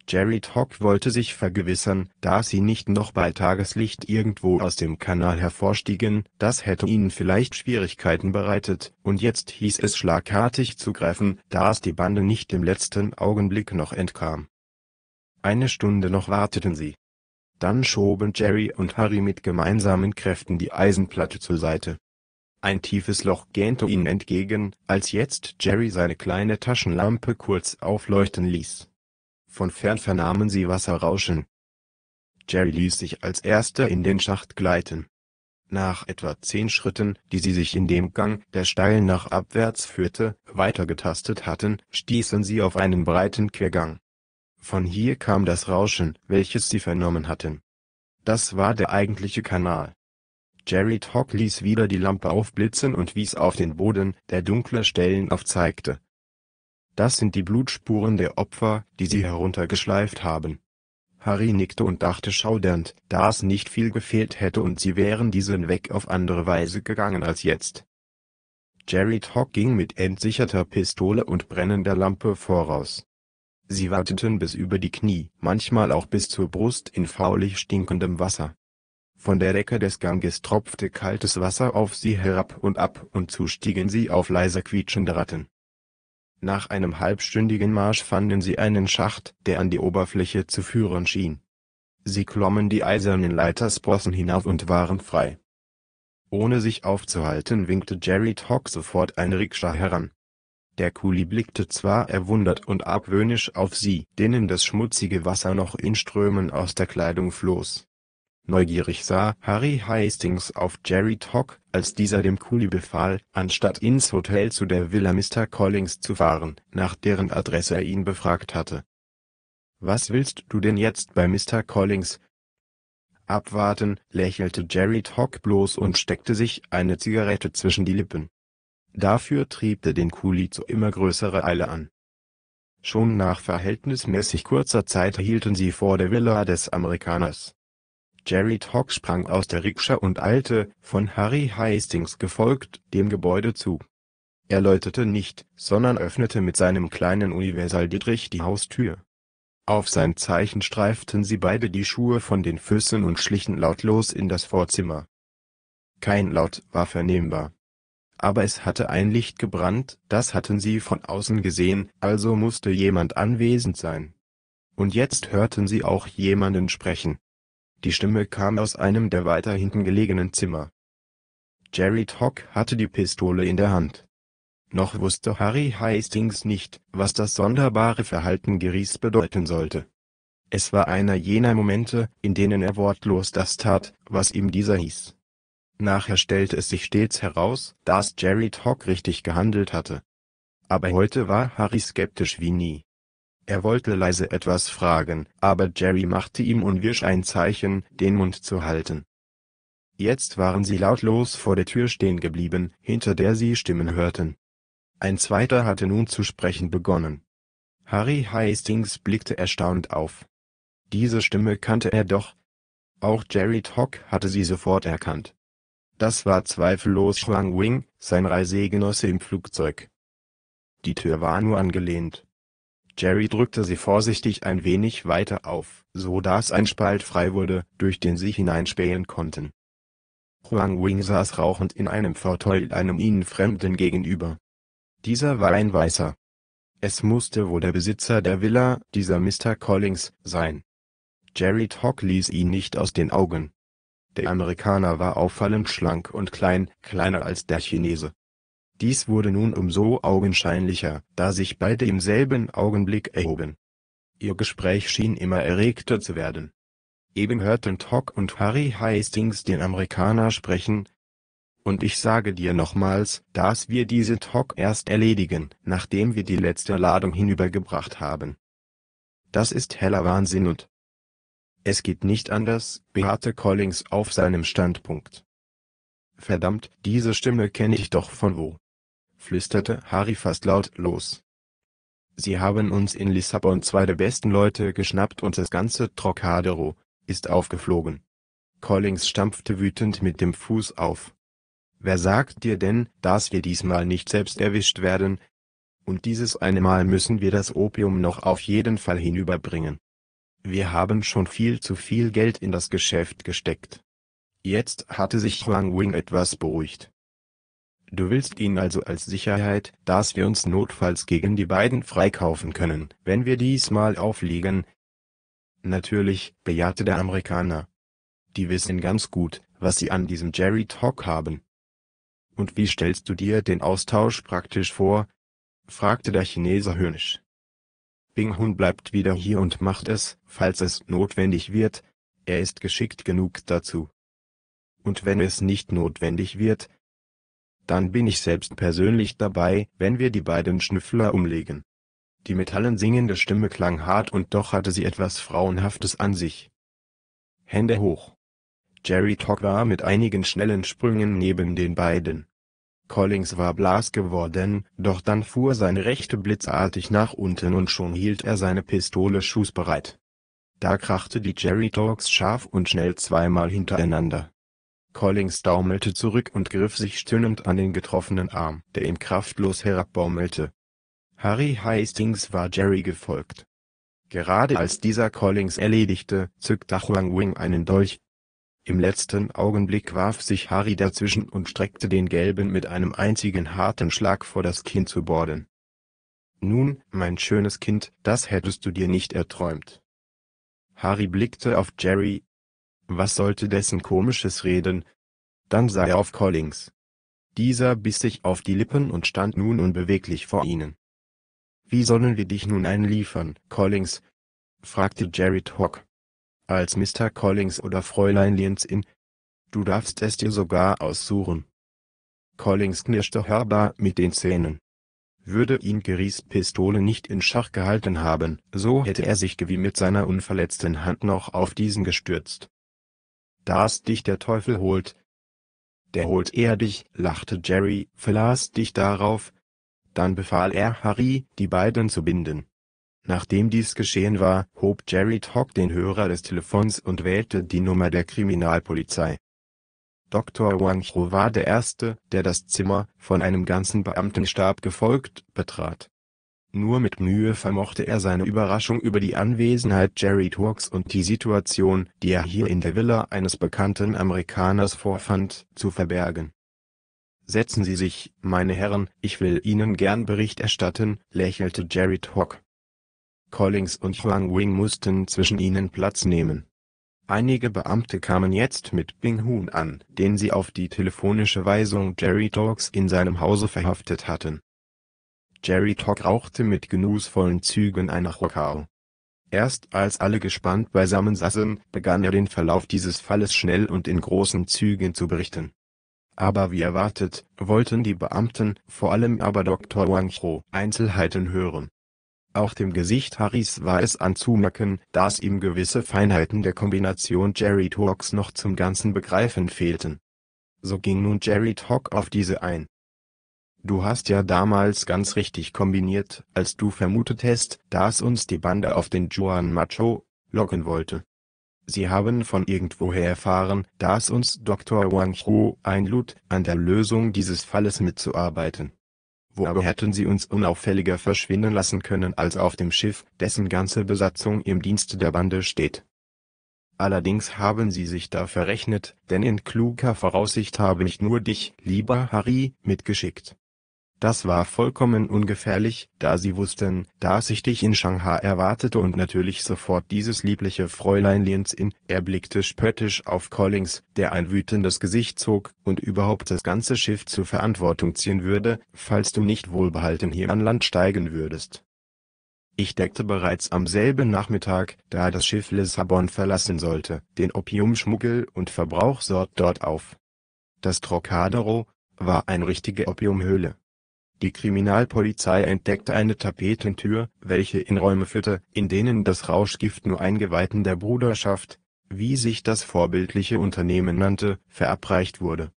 Jerry Tock wollte sich vergewissern, dass sie nicht noch bei Tageslicht irgendwo aus dem Kanal hervorstiegen, das hätte ihnen vielleicht Schwierigkeiten bereitet, und jetzt hieß es schlagartig zugreifen, da es die Bande nicht im letzten Augenblick noch entkam. Eine Stunde noch warteten sie. Dann schoben Jerry und Harry mit gemeinsamen Kräften die Eisenplatte zur Seite. Ein tiefes Loch gähnte ihnen entgegen, als jetzt Jerry seine kleine Taschenlampe kurz aufleuchten ließ. Von fern vernahmen sie Wasser rauschen. Jerry ließ sich als erster in den Schacht gleiten. Nach etwa zehn Schritten, die sie sich in dem Gang, der steil nach abwärts führte, weitergetastet hatten, stießen sie auf einen breiten Quergang. Von hier kam das Rauschen, welches sie vernommen hatten. Das war der eigentliche Kanal. Jerry Tock ließ wieder die Lampe aufblitzen und wies auf den Boden, der dunkle Stellen aufzeigte. Das sind die Blutspuren der Opfer, die sie heruntergeschleift haben. Harry nickte und dachte schaudernd, da es nicht viel gefehlt hätte und sie wären diesen Weg auf andere Weise gegangen als jetzt. Jerry Tock ging mit entsicherter Pistole und brennender Lampe voraus. Sie warteten bis über die Knie, manchmal auch bis zur Brust in faulig stinkendem Wasser. Von der Decke des Ganges tropfte kaltes Wasser auf sie herab und ab und zu stiegen sie auf leiser quietschende Ratten. Nach einem halbstündigen Marsch fanden sie einen Schacht, der an die Oberfläche zu führen schien. Sie klommen die eisernen Leitersprossen hinauf und waren frei. Ohne sich aufzuhalten winkte Jerry Talk sofort ein Rikscha heran. Der Kuli blickte zwar erwundert und abwöhnisch auf sie, denen das schmutzige Wasser noch in Strömen aus der Kleidung floß. Neugierig sah Harry Hastings auf Jerry Tock, als dieser dem Kuli befahl, anstatt ins Hotel zu der Villa Mr. Collings zu fahren, nach deren Adresse er ihn befragt hatte. Was willst du denn jetzt bei Mr. Collings? Abwarten, lächelte Jerry Tock bloß und steckte sich eine Zigarette zwischen die Lippen. Dafür trieb er den Kuli zu immer größerer Eile an. Schon nach verhältnismäßig kurzer Zeit hielten sie vor der Villa des Amerikaners. Jerry Talk sprang aus der Rikscha und eilte, von Harry Hastings gefolgt, dem Gebäude zu. Er läutete nicht, sondern öffnete mit seinem kleinen Universaldietrich die Haustür. Auf sein Zeichen streiften sie beide die Schuhe von den Füßen und schlichen lautlos in das Vorzimmer. Kein Laut war vernehmbar aber es hatte ein Licht gebrannt, das hatten sie von außen gesehen, also musste jemand anwesend sein. Und jetzt hörten sie auch jemanden sprechen. Die Stimme kam aus einem der weiter hinten gelegenen Zimmer. Jerry Tock hatte die Pistole in der Hand. Noch wusste Harry Hastings nicht, was das sonderbare Verhalten Gerys bedeuten sollte. Es war einer jener Momente, in denen er wortlos das tat, was ihm dieser hieß. Nachher stellte es sich stets heraus, dass Jerry Talk richtig gehandelt hatte. Aber heute war Harry skeptisch wie nie. Er wollte leise etwas fragen, aber Jerry machte ihm unwirsch ein Zeichen, den Mund zu halten. Jetzt waren sie lautlos vor der Tür stehen geblieben, hinter der sie Stimmen hörten. Ein zweiter hatte nun zu sprechen begonnen. Harry Hastings blickte erstaunt auf. Diese Stimme kannte er doch. Auch Jerry Tock hatte sie sofort erkannt. Das war zweifellos Wang Wing, sein Reisegenosse im Flugzeug. Die Tür war nur angelehnt. Jerry drückte sie vorsichtig ein wenig weiter auf, so dass ein Spalt frei wurde, durch den sie hineinspähen konnten. Huang Wing saß rauchend in einem Vorteil einem ihnen Fremden gegenüber. Dieser war ein Weißer. Es musste wohl der Besitzer der Villa, dieser Mr. Collins, sein. Jerry Talk ließ ihn nicht aus den Augen. Der Amerikaner war auffallend schlank und klein, kleiner als der Chinese. Dies wurde nun umso augenscheinlicher, da sich beide im selben Augenblick erhoben. Ihr Gespräch schien immer erregter zu werden. Eben hörten Tock und Harry Hastings den Amerikaner sprechen. Und ich sage dir nochmals, dass wir diese Tock erst erledigen, nachdem wir die letzte Ladung hinübergebracht haben. Das ist heller Wahnsinn und es geht nicht anders, beharrte Collins auf seinem Standpunkt. Verdammt, diese Stimme kenne ich doch von wo, flüsterte Harry fast lautlos. Sie haben uns in Lissabon zwei der besten Leute geschnappt und das ganze Trocadero ist aufgeflogen. Collins stampfte wütend mit dem Fuß auf. Wer sagt dir denn, dass wir diesmal nicht selbst erwischt werden? Und dieses eine Mal müssen wir das Opium noch auf jeden Fall hinüberbringen. Wir haben schon viel zu viel Geld in das Geschäft gesteckt. Jetzt hatte sich Huang Wing etwas beruhigt. Du willst ihn also als Sicherheit, dass wir uns notfalls gegen die beiden freikaufen können, wenn wir diesmal aufliegen? Natürlich, bejahte der Amerikaner. Die wissen ganz gut, was sie an diesem Jerry Talk haben. Und wie stellst du dir den Austausch praktisch vor? fragte der Chinese höhnisch. Bing Hun bleibt wieder hier und macht es, falls es notwendig wird, er ist geschickt genug dazu. Und wenn es nicht notwendig wird, dann bin ich selbst persönlich dabei, wenn wir die beiden Schnüffler umlegen. Die metallen singende Stimme klang hart und doch hatte sie etwas Frauenhaftes an sich. Hände hoch. Jerry Tock war mit einigen schnellen Sprüngen neben den beiden. Collings war blass geworden, doch dann fuhr seine Rechte blitzartig nach unten und schon hielt er seine Pistole schussbereit. Da krachte die Jerry Talks scharf und schnell zweimal hintereinander. Collings taumelte zurück und griff sich stöhnend an den getroffenen Arm, der ihm kraftlos herabbaumelte. Harry Hastings war Jerry gefolgt. Gerade als dieser Collings erledigte, zückte Huang Wing einen Dolch, im letzten Augenblick warf sich Harry dazwischen und streckte den Gelben mit einem einzigen harten Schlag vor das Kinn zu Borden. Nun, mein schönes Kind, das hättest du dir nicht erträumt. Harry blickte auf Jerry. Was sollte dessen komisches Reden? Dann sah er auf Collings. Dieser biss sich auf die Lippen und stand nun unbeweglich vor ihnen. Wie sollen wir dich nun einliefern, Collings? fragte Jerry Hawk als Mr. Collings oder Fräulein Lienz in. Du darfst es dir sogar aussuchen. Collings knirschte hörbar mit den Zähnen. Würde ihn Geries Pistole nicht in Schach gehalten haben, so hätte er sich wie mit seiner unverletzten Hand noch auf diesen gestürzt. Dass dich der Teufel holt. Der holt er dich, lachte Jerry, verlas dich darauf. Dann befahl er Harry, die beiden zu binden. Nachdem dies geschehen war, hob Jerry Todd den Hörer des Telefons und wählte die Nummer der Kriminalpolizei. Doktor Wancho war der Erste, der das Zimmer, von einem ganzen Beamtenstab gefolgt, betrat. Nur mit Mühe vermochte er seine Überraschung über die Anwesenheit Jerry Turks und die Situation, die er hier in der Villa eines bekannten Amerikaners vorfand, zu verbergen. Setzen Sie sich, meine Herren, ich will Ihnen gern Bericht erstatten, lächelte Jerry Hawk. Collings und Huang Wing mussten zwischen ihnen Platz nehmen. Einige Beamte kamen jetzt mit Bing Hun an, den sie auf die telefonische Weisung Jerry Talks in seinem Hause verhaftet hatten. Jerry Talk rauchte mit genussvollen Zügen ein Rockau. Erst als alle gespannt beisammen saßen, begann er den Verlauf dieses Falles schnell und in großen Zügen zu berichten. Aber wie erwartet, wollten die Beamten, vor allem aber Dr. Wang Cho, Einzelheiten hören. Auch dem Gesicht Harrys war es anzumerken, dass ihm gewisse Feinheiten der Kombination Jerry Talks noch zum ganzen Begreifen fehlten. So ging nun Jerry Talk auf diese ein. Du hast ja damals ganz richtig kombiniert, als du vermutetest, dass uns die Bande auf den Juan Macho locken wollte. Sie haben von irgendwoher erfahren, dass uns Dr. Wang Hu einlud, an der Lösung dieses Falles mitzuarbeiten. Wo aber hätten sie uns unauffälliger verschwinden lassen können als auf dem Schiff, dessen ganze Besatzung im Dienste der Bande steht. Allerdings haben sie sich da verrechnet, denn in kluger Voraussicht habe ich nur dich, lieber Harry, mitgeschickt das war vollkommen ungefährlich, da sie wussten, dass ich dich in Shanghai erwartete und natürlich sofort dieses liebliche Fräulein Lin's-in. “Er blickte spöttisch auf Collings, der ein wütendes Gesicht zog, und überhaupt das ganze Schiff zur Verantwortung ziehen würde, falls du nicht wohlbehalten hier an Land steigen würdest. Ich deckte bereits am selben Nachmittag, da das Schiff Lissabon verlassen sollte, den Opiumschmuggel und Verbrauchsort dort auf. Das Trocadero, war eine richtige Opiumhöhle die Kriminalpolizei entdeckte eine Tapetentür, welche in Räume führte, in denen das Rauschgift nur Eingeweihten der Bruderschaft, wie sich das vorbildliche Unternehmen nannte, verabreicht wurde.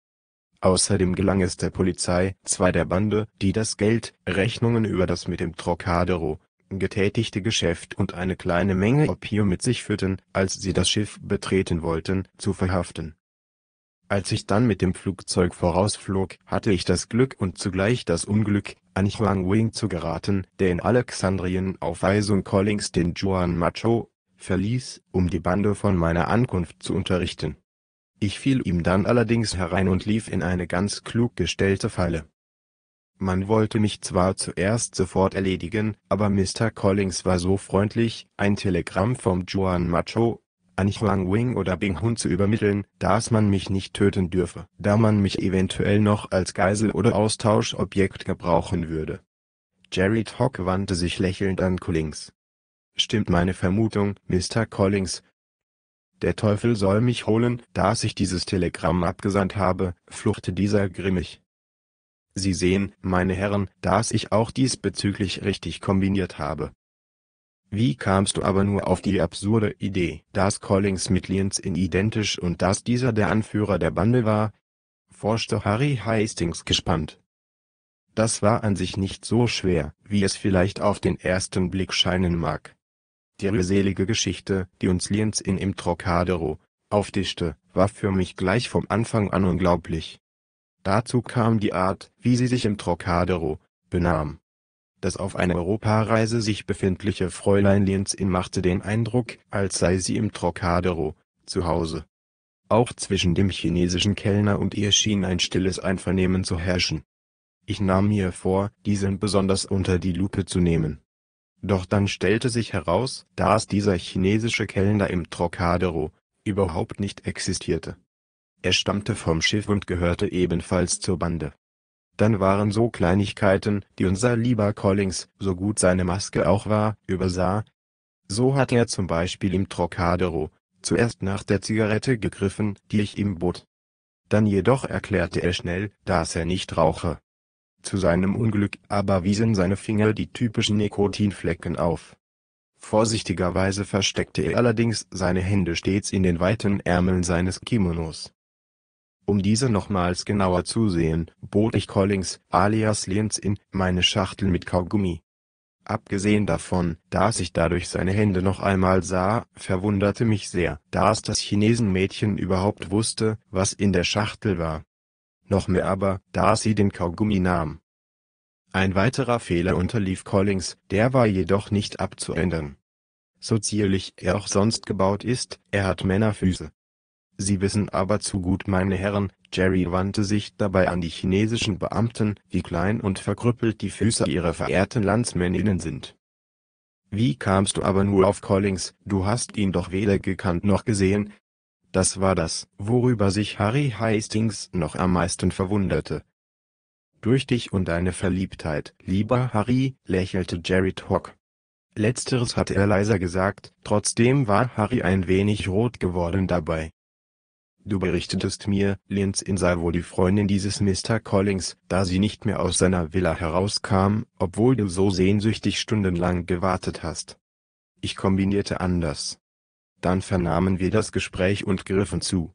Außerdem gelang es der Polizei, zwei der Bande, die das Geld, Rechnungen über das mit dem Trocadero getätigte Geschäft und eine kleine Menge Opium mit sich führten, als sie das Schiff betreten wollten, zu verhaften als ich dann mit dem Flugzeug vorausflog, hatte ich das Glück und zugleich das Unglück, an Huang Wing zu geraten, der in Alexandrien auf Weisung Collings den Juan Macho verließ, um die Bande von meiner Ankunft zu unterrichten. Ich fiel ihm dann allerdings herein und lief in eine ganz klug gestellte Falle. Man wollte mich zwar zuerst sofort erledigen, aber Mr. Collings war so freundlich, ein Telegramm vom Juan Macho an Huang Wing oder Bing Hun zu übermitteln, dass man mich nicht töten dürfe, da man mich eventuell noch als Geisel oder Austauschobjekt gebrauchen würde. Jerry Talk wandte sich lächelnd an Collings. Stimmt meine Vermutung, Mr. Collings? der Teufel soll mich holen, dass ich dieses Telegramm abgesandt habe, fluchte dieser grimmig. Sie sehen, meine Herren, dass ich auch diesbezüglich richtig kombiniert habe. Wie kamst du aber nur auf die absurde Idee, dass Collins mit in identisch und dass dieser der Anführer der Bande war? forschte Harry Hastings gespannt. Das war an sich nicht so schwer, wie es vielleicht auf den ersten Blick scheinen mag. Die rührselige Geschichte, die uns Lyons in im Trocadero auftischte, war für mich gleich vom Anfang an unglaublich. Dazu kam die Art, wie sie sich im Trocadero benahm. Das auf einer Europareise sich befindliche Fräulein Lienzin machte den Eindruck, als sei sie im Trocadero zu Hause. Auch zwischen dem chinesischen Kellner und ihr schien ein stilles Einvernehmen zu herrschen. Ich nahm mir vor, diesen besonders unter die Lupe zu nehmen. Doch dann stellte sich heraus, dass dieser chinesische Kellner im Trocadero überhaupt nicht existierte. Er stammte vom Schiff und gehörte ebenfalls zur Bande dann waren so Kleinigkeiten, die unser lieber Collings, so gut seine Maske auch war, übersah. So hat er zum Beispiel im Trocadero, zuerst nach der Zigarette gegriffen, die ich ihm bot. Dann jedoch erklärte er schnell, dass er nicht rauche. Zu seinem Unglück aber wiesen seine Finger die typischen Nikotinflecken auf. Vorsichtigerweise versteckte er allerdings seine Hände stets in den weiten Ärmeln seines Kimonos. Um diese nochmals genauer zu sehen, bot ich Collings, alias Lienz in meine Schachtel mit Kaugummi. Abgesehen davon, dass ich dadurch seine Hände noch einmal sah, verwunderte mich sehr, dass das Chinesenmädchen überhaupt wusste, was in der Schachtel war. Noch mehr aber, dass sie den Kaugummi nahm. Ein weiterer Fehler unterlief Collings, der war jedoch nicht abzuändern. So zierlich er auch sonst gebaut ist, er hat Männerfüße. Sie wissen aber zu gut meine Herren, Jerry wandte sich dabei an die chinesischen Beamten, wie klein und verkrüppelt die Füße ihrer verehrten Landsmänninnen sind. Wie kamst du aber nur auf Collings, du hast ihn doch weder gekannt noch gesehen? Das war das, worüber sich Harry Hastings noch am meisten verwunderte. Durch dich und deine Verliebtheit, lieber Harry, lächelte Jerry Hawk. Letzteres hatte er leiser gesagt, trotzdem war Harry ein wenig rot geworden dabei. Du berichtetest mir, Linz sei wohl die Freundin dieses Mr. Collings, da sie nicht mehr aus seiner Villa herauskam, obwohl du so sehnsüchtig stundenlang gewartet hast. Ich kombinierte anders. Dann vernahmen wir das Gespräch und griffen zu.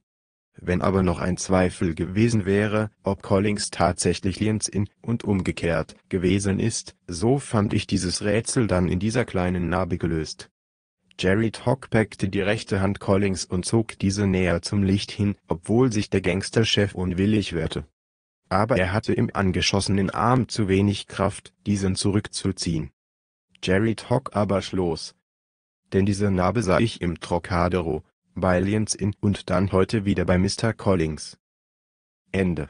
Wenn aber noch ein Zweifel gewesen wäre, ob Collings tatsächlich Lienz in und umgekehrt gewesen ist, so fand ich dieses Rätsel dann in dieser kleinen Narbe gelöst. Jerry Hock packte die rechte Hand Collings und zog diese näher zum Licht hin, obwohl sich der Gangsterchef unwillig wehrte. Aber er hatte im angeschossenen Arm zu wenig Kraft, diesen zurückzuziehen. Jerry Hock aber schloss. Denn diese Narbe sah ich im Trocadero, bei Lions Inn und dann heute wieder bei Mr. Collings. Ende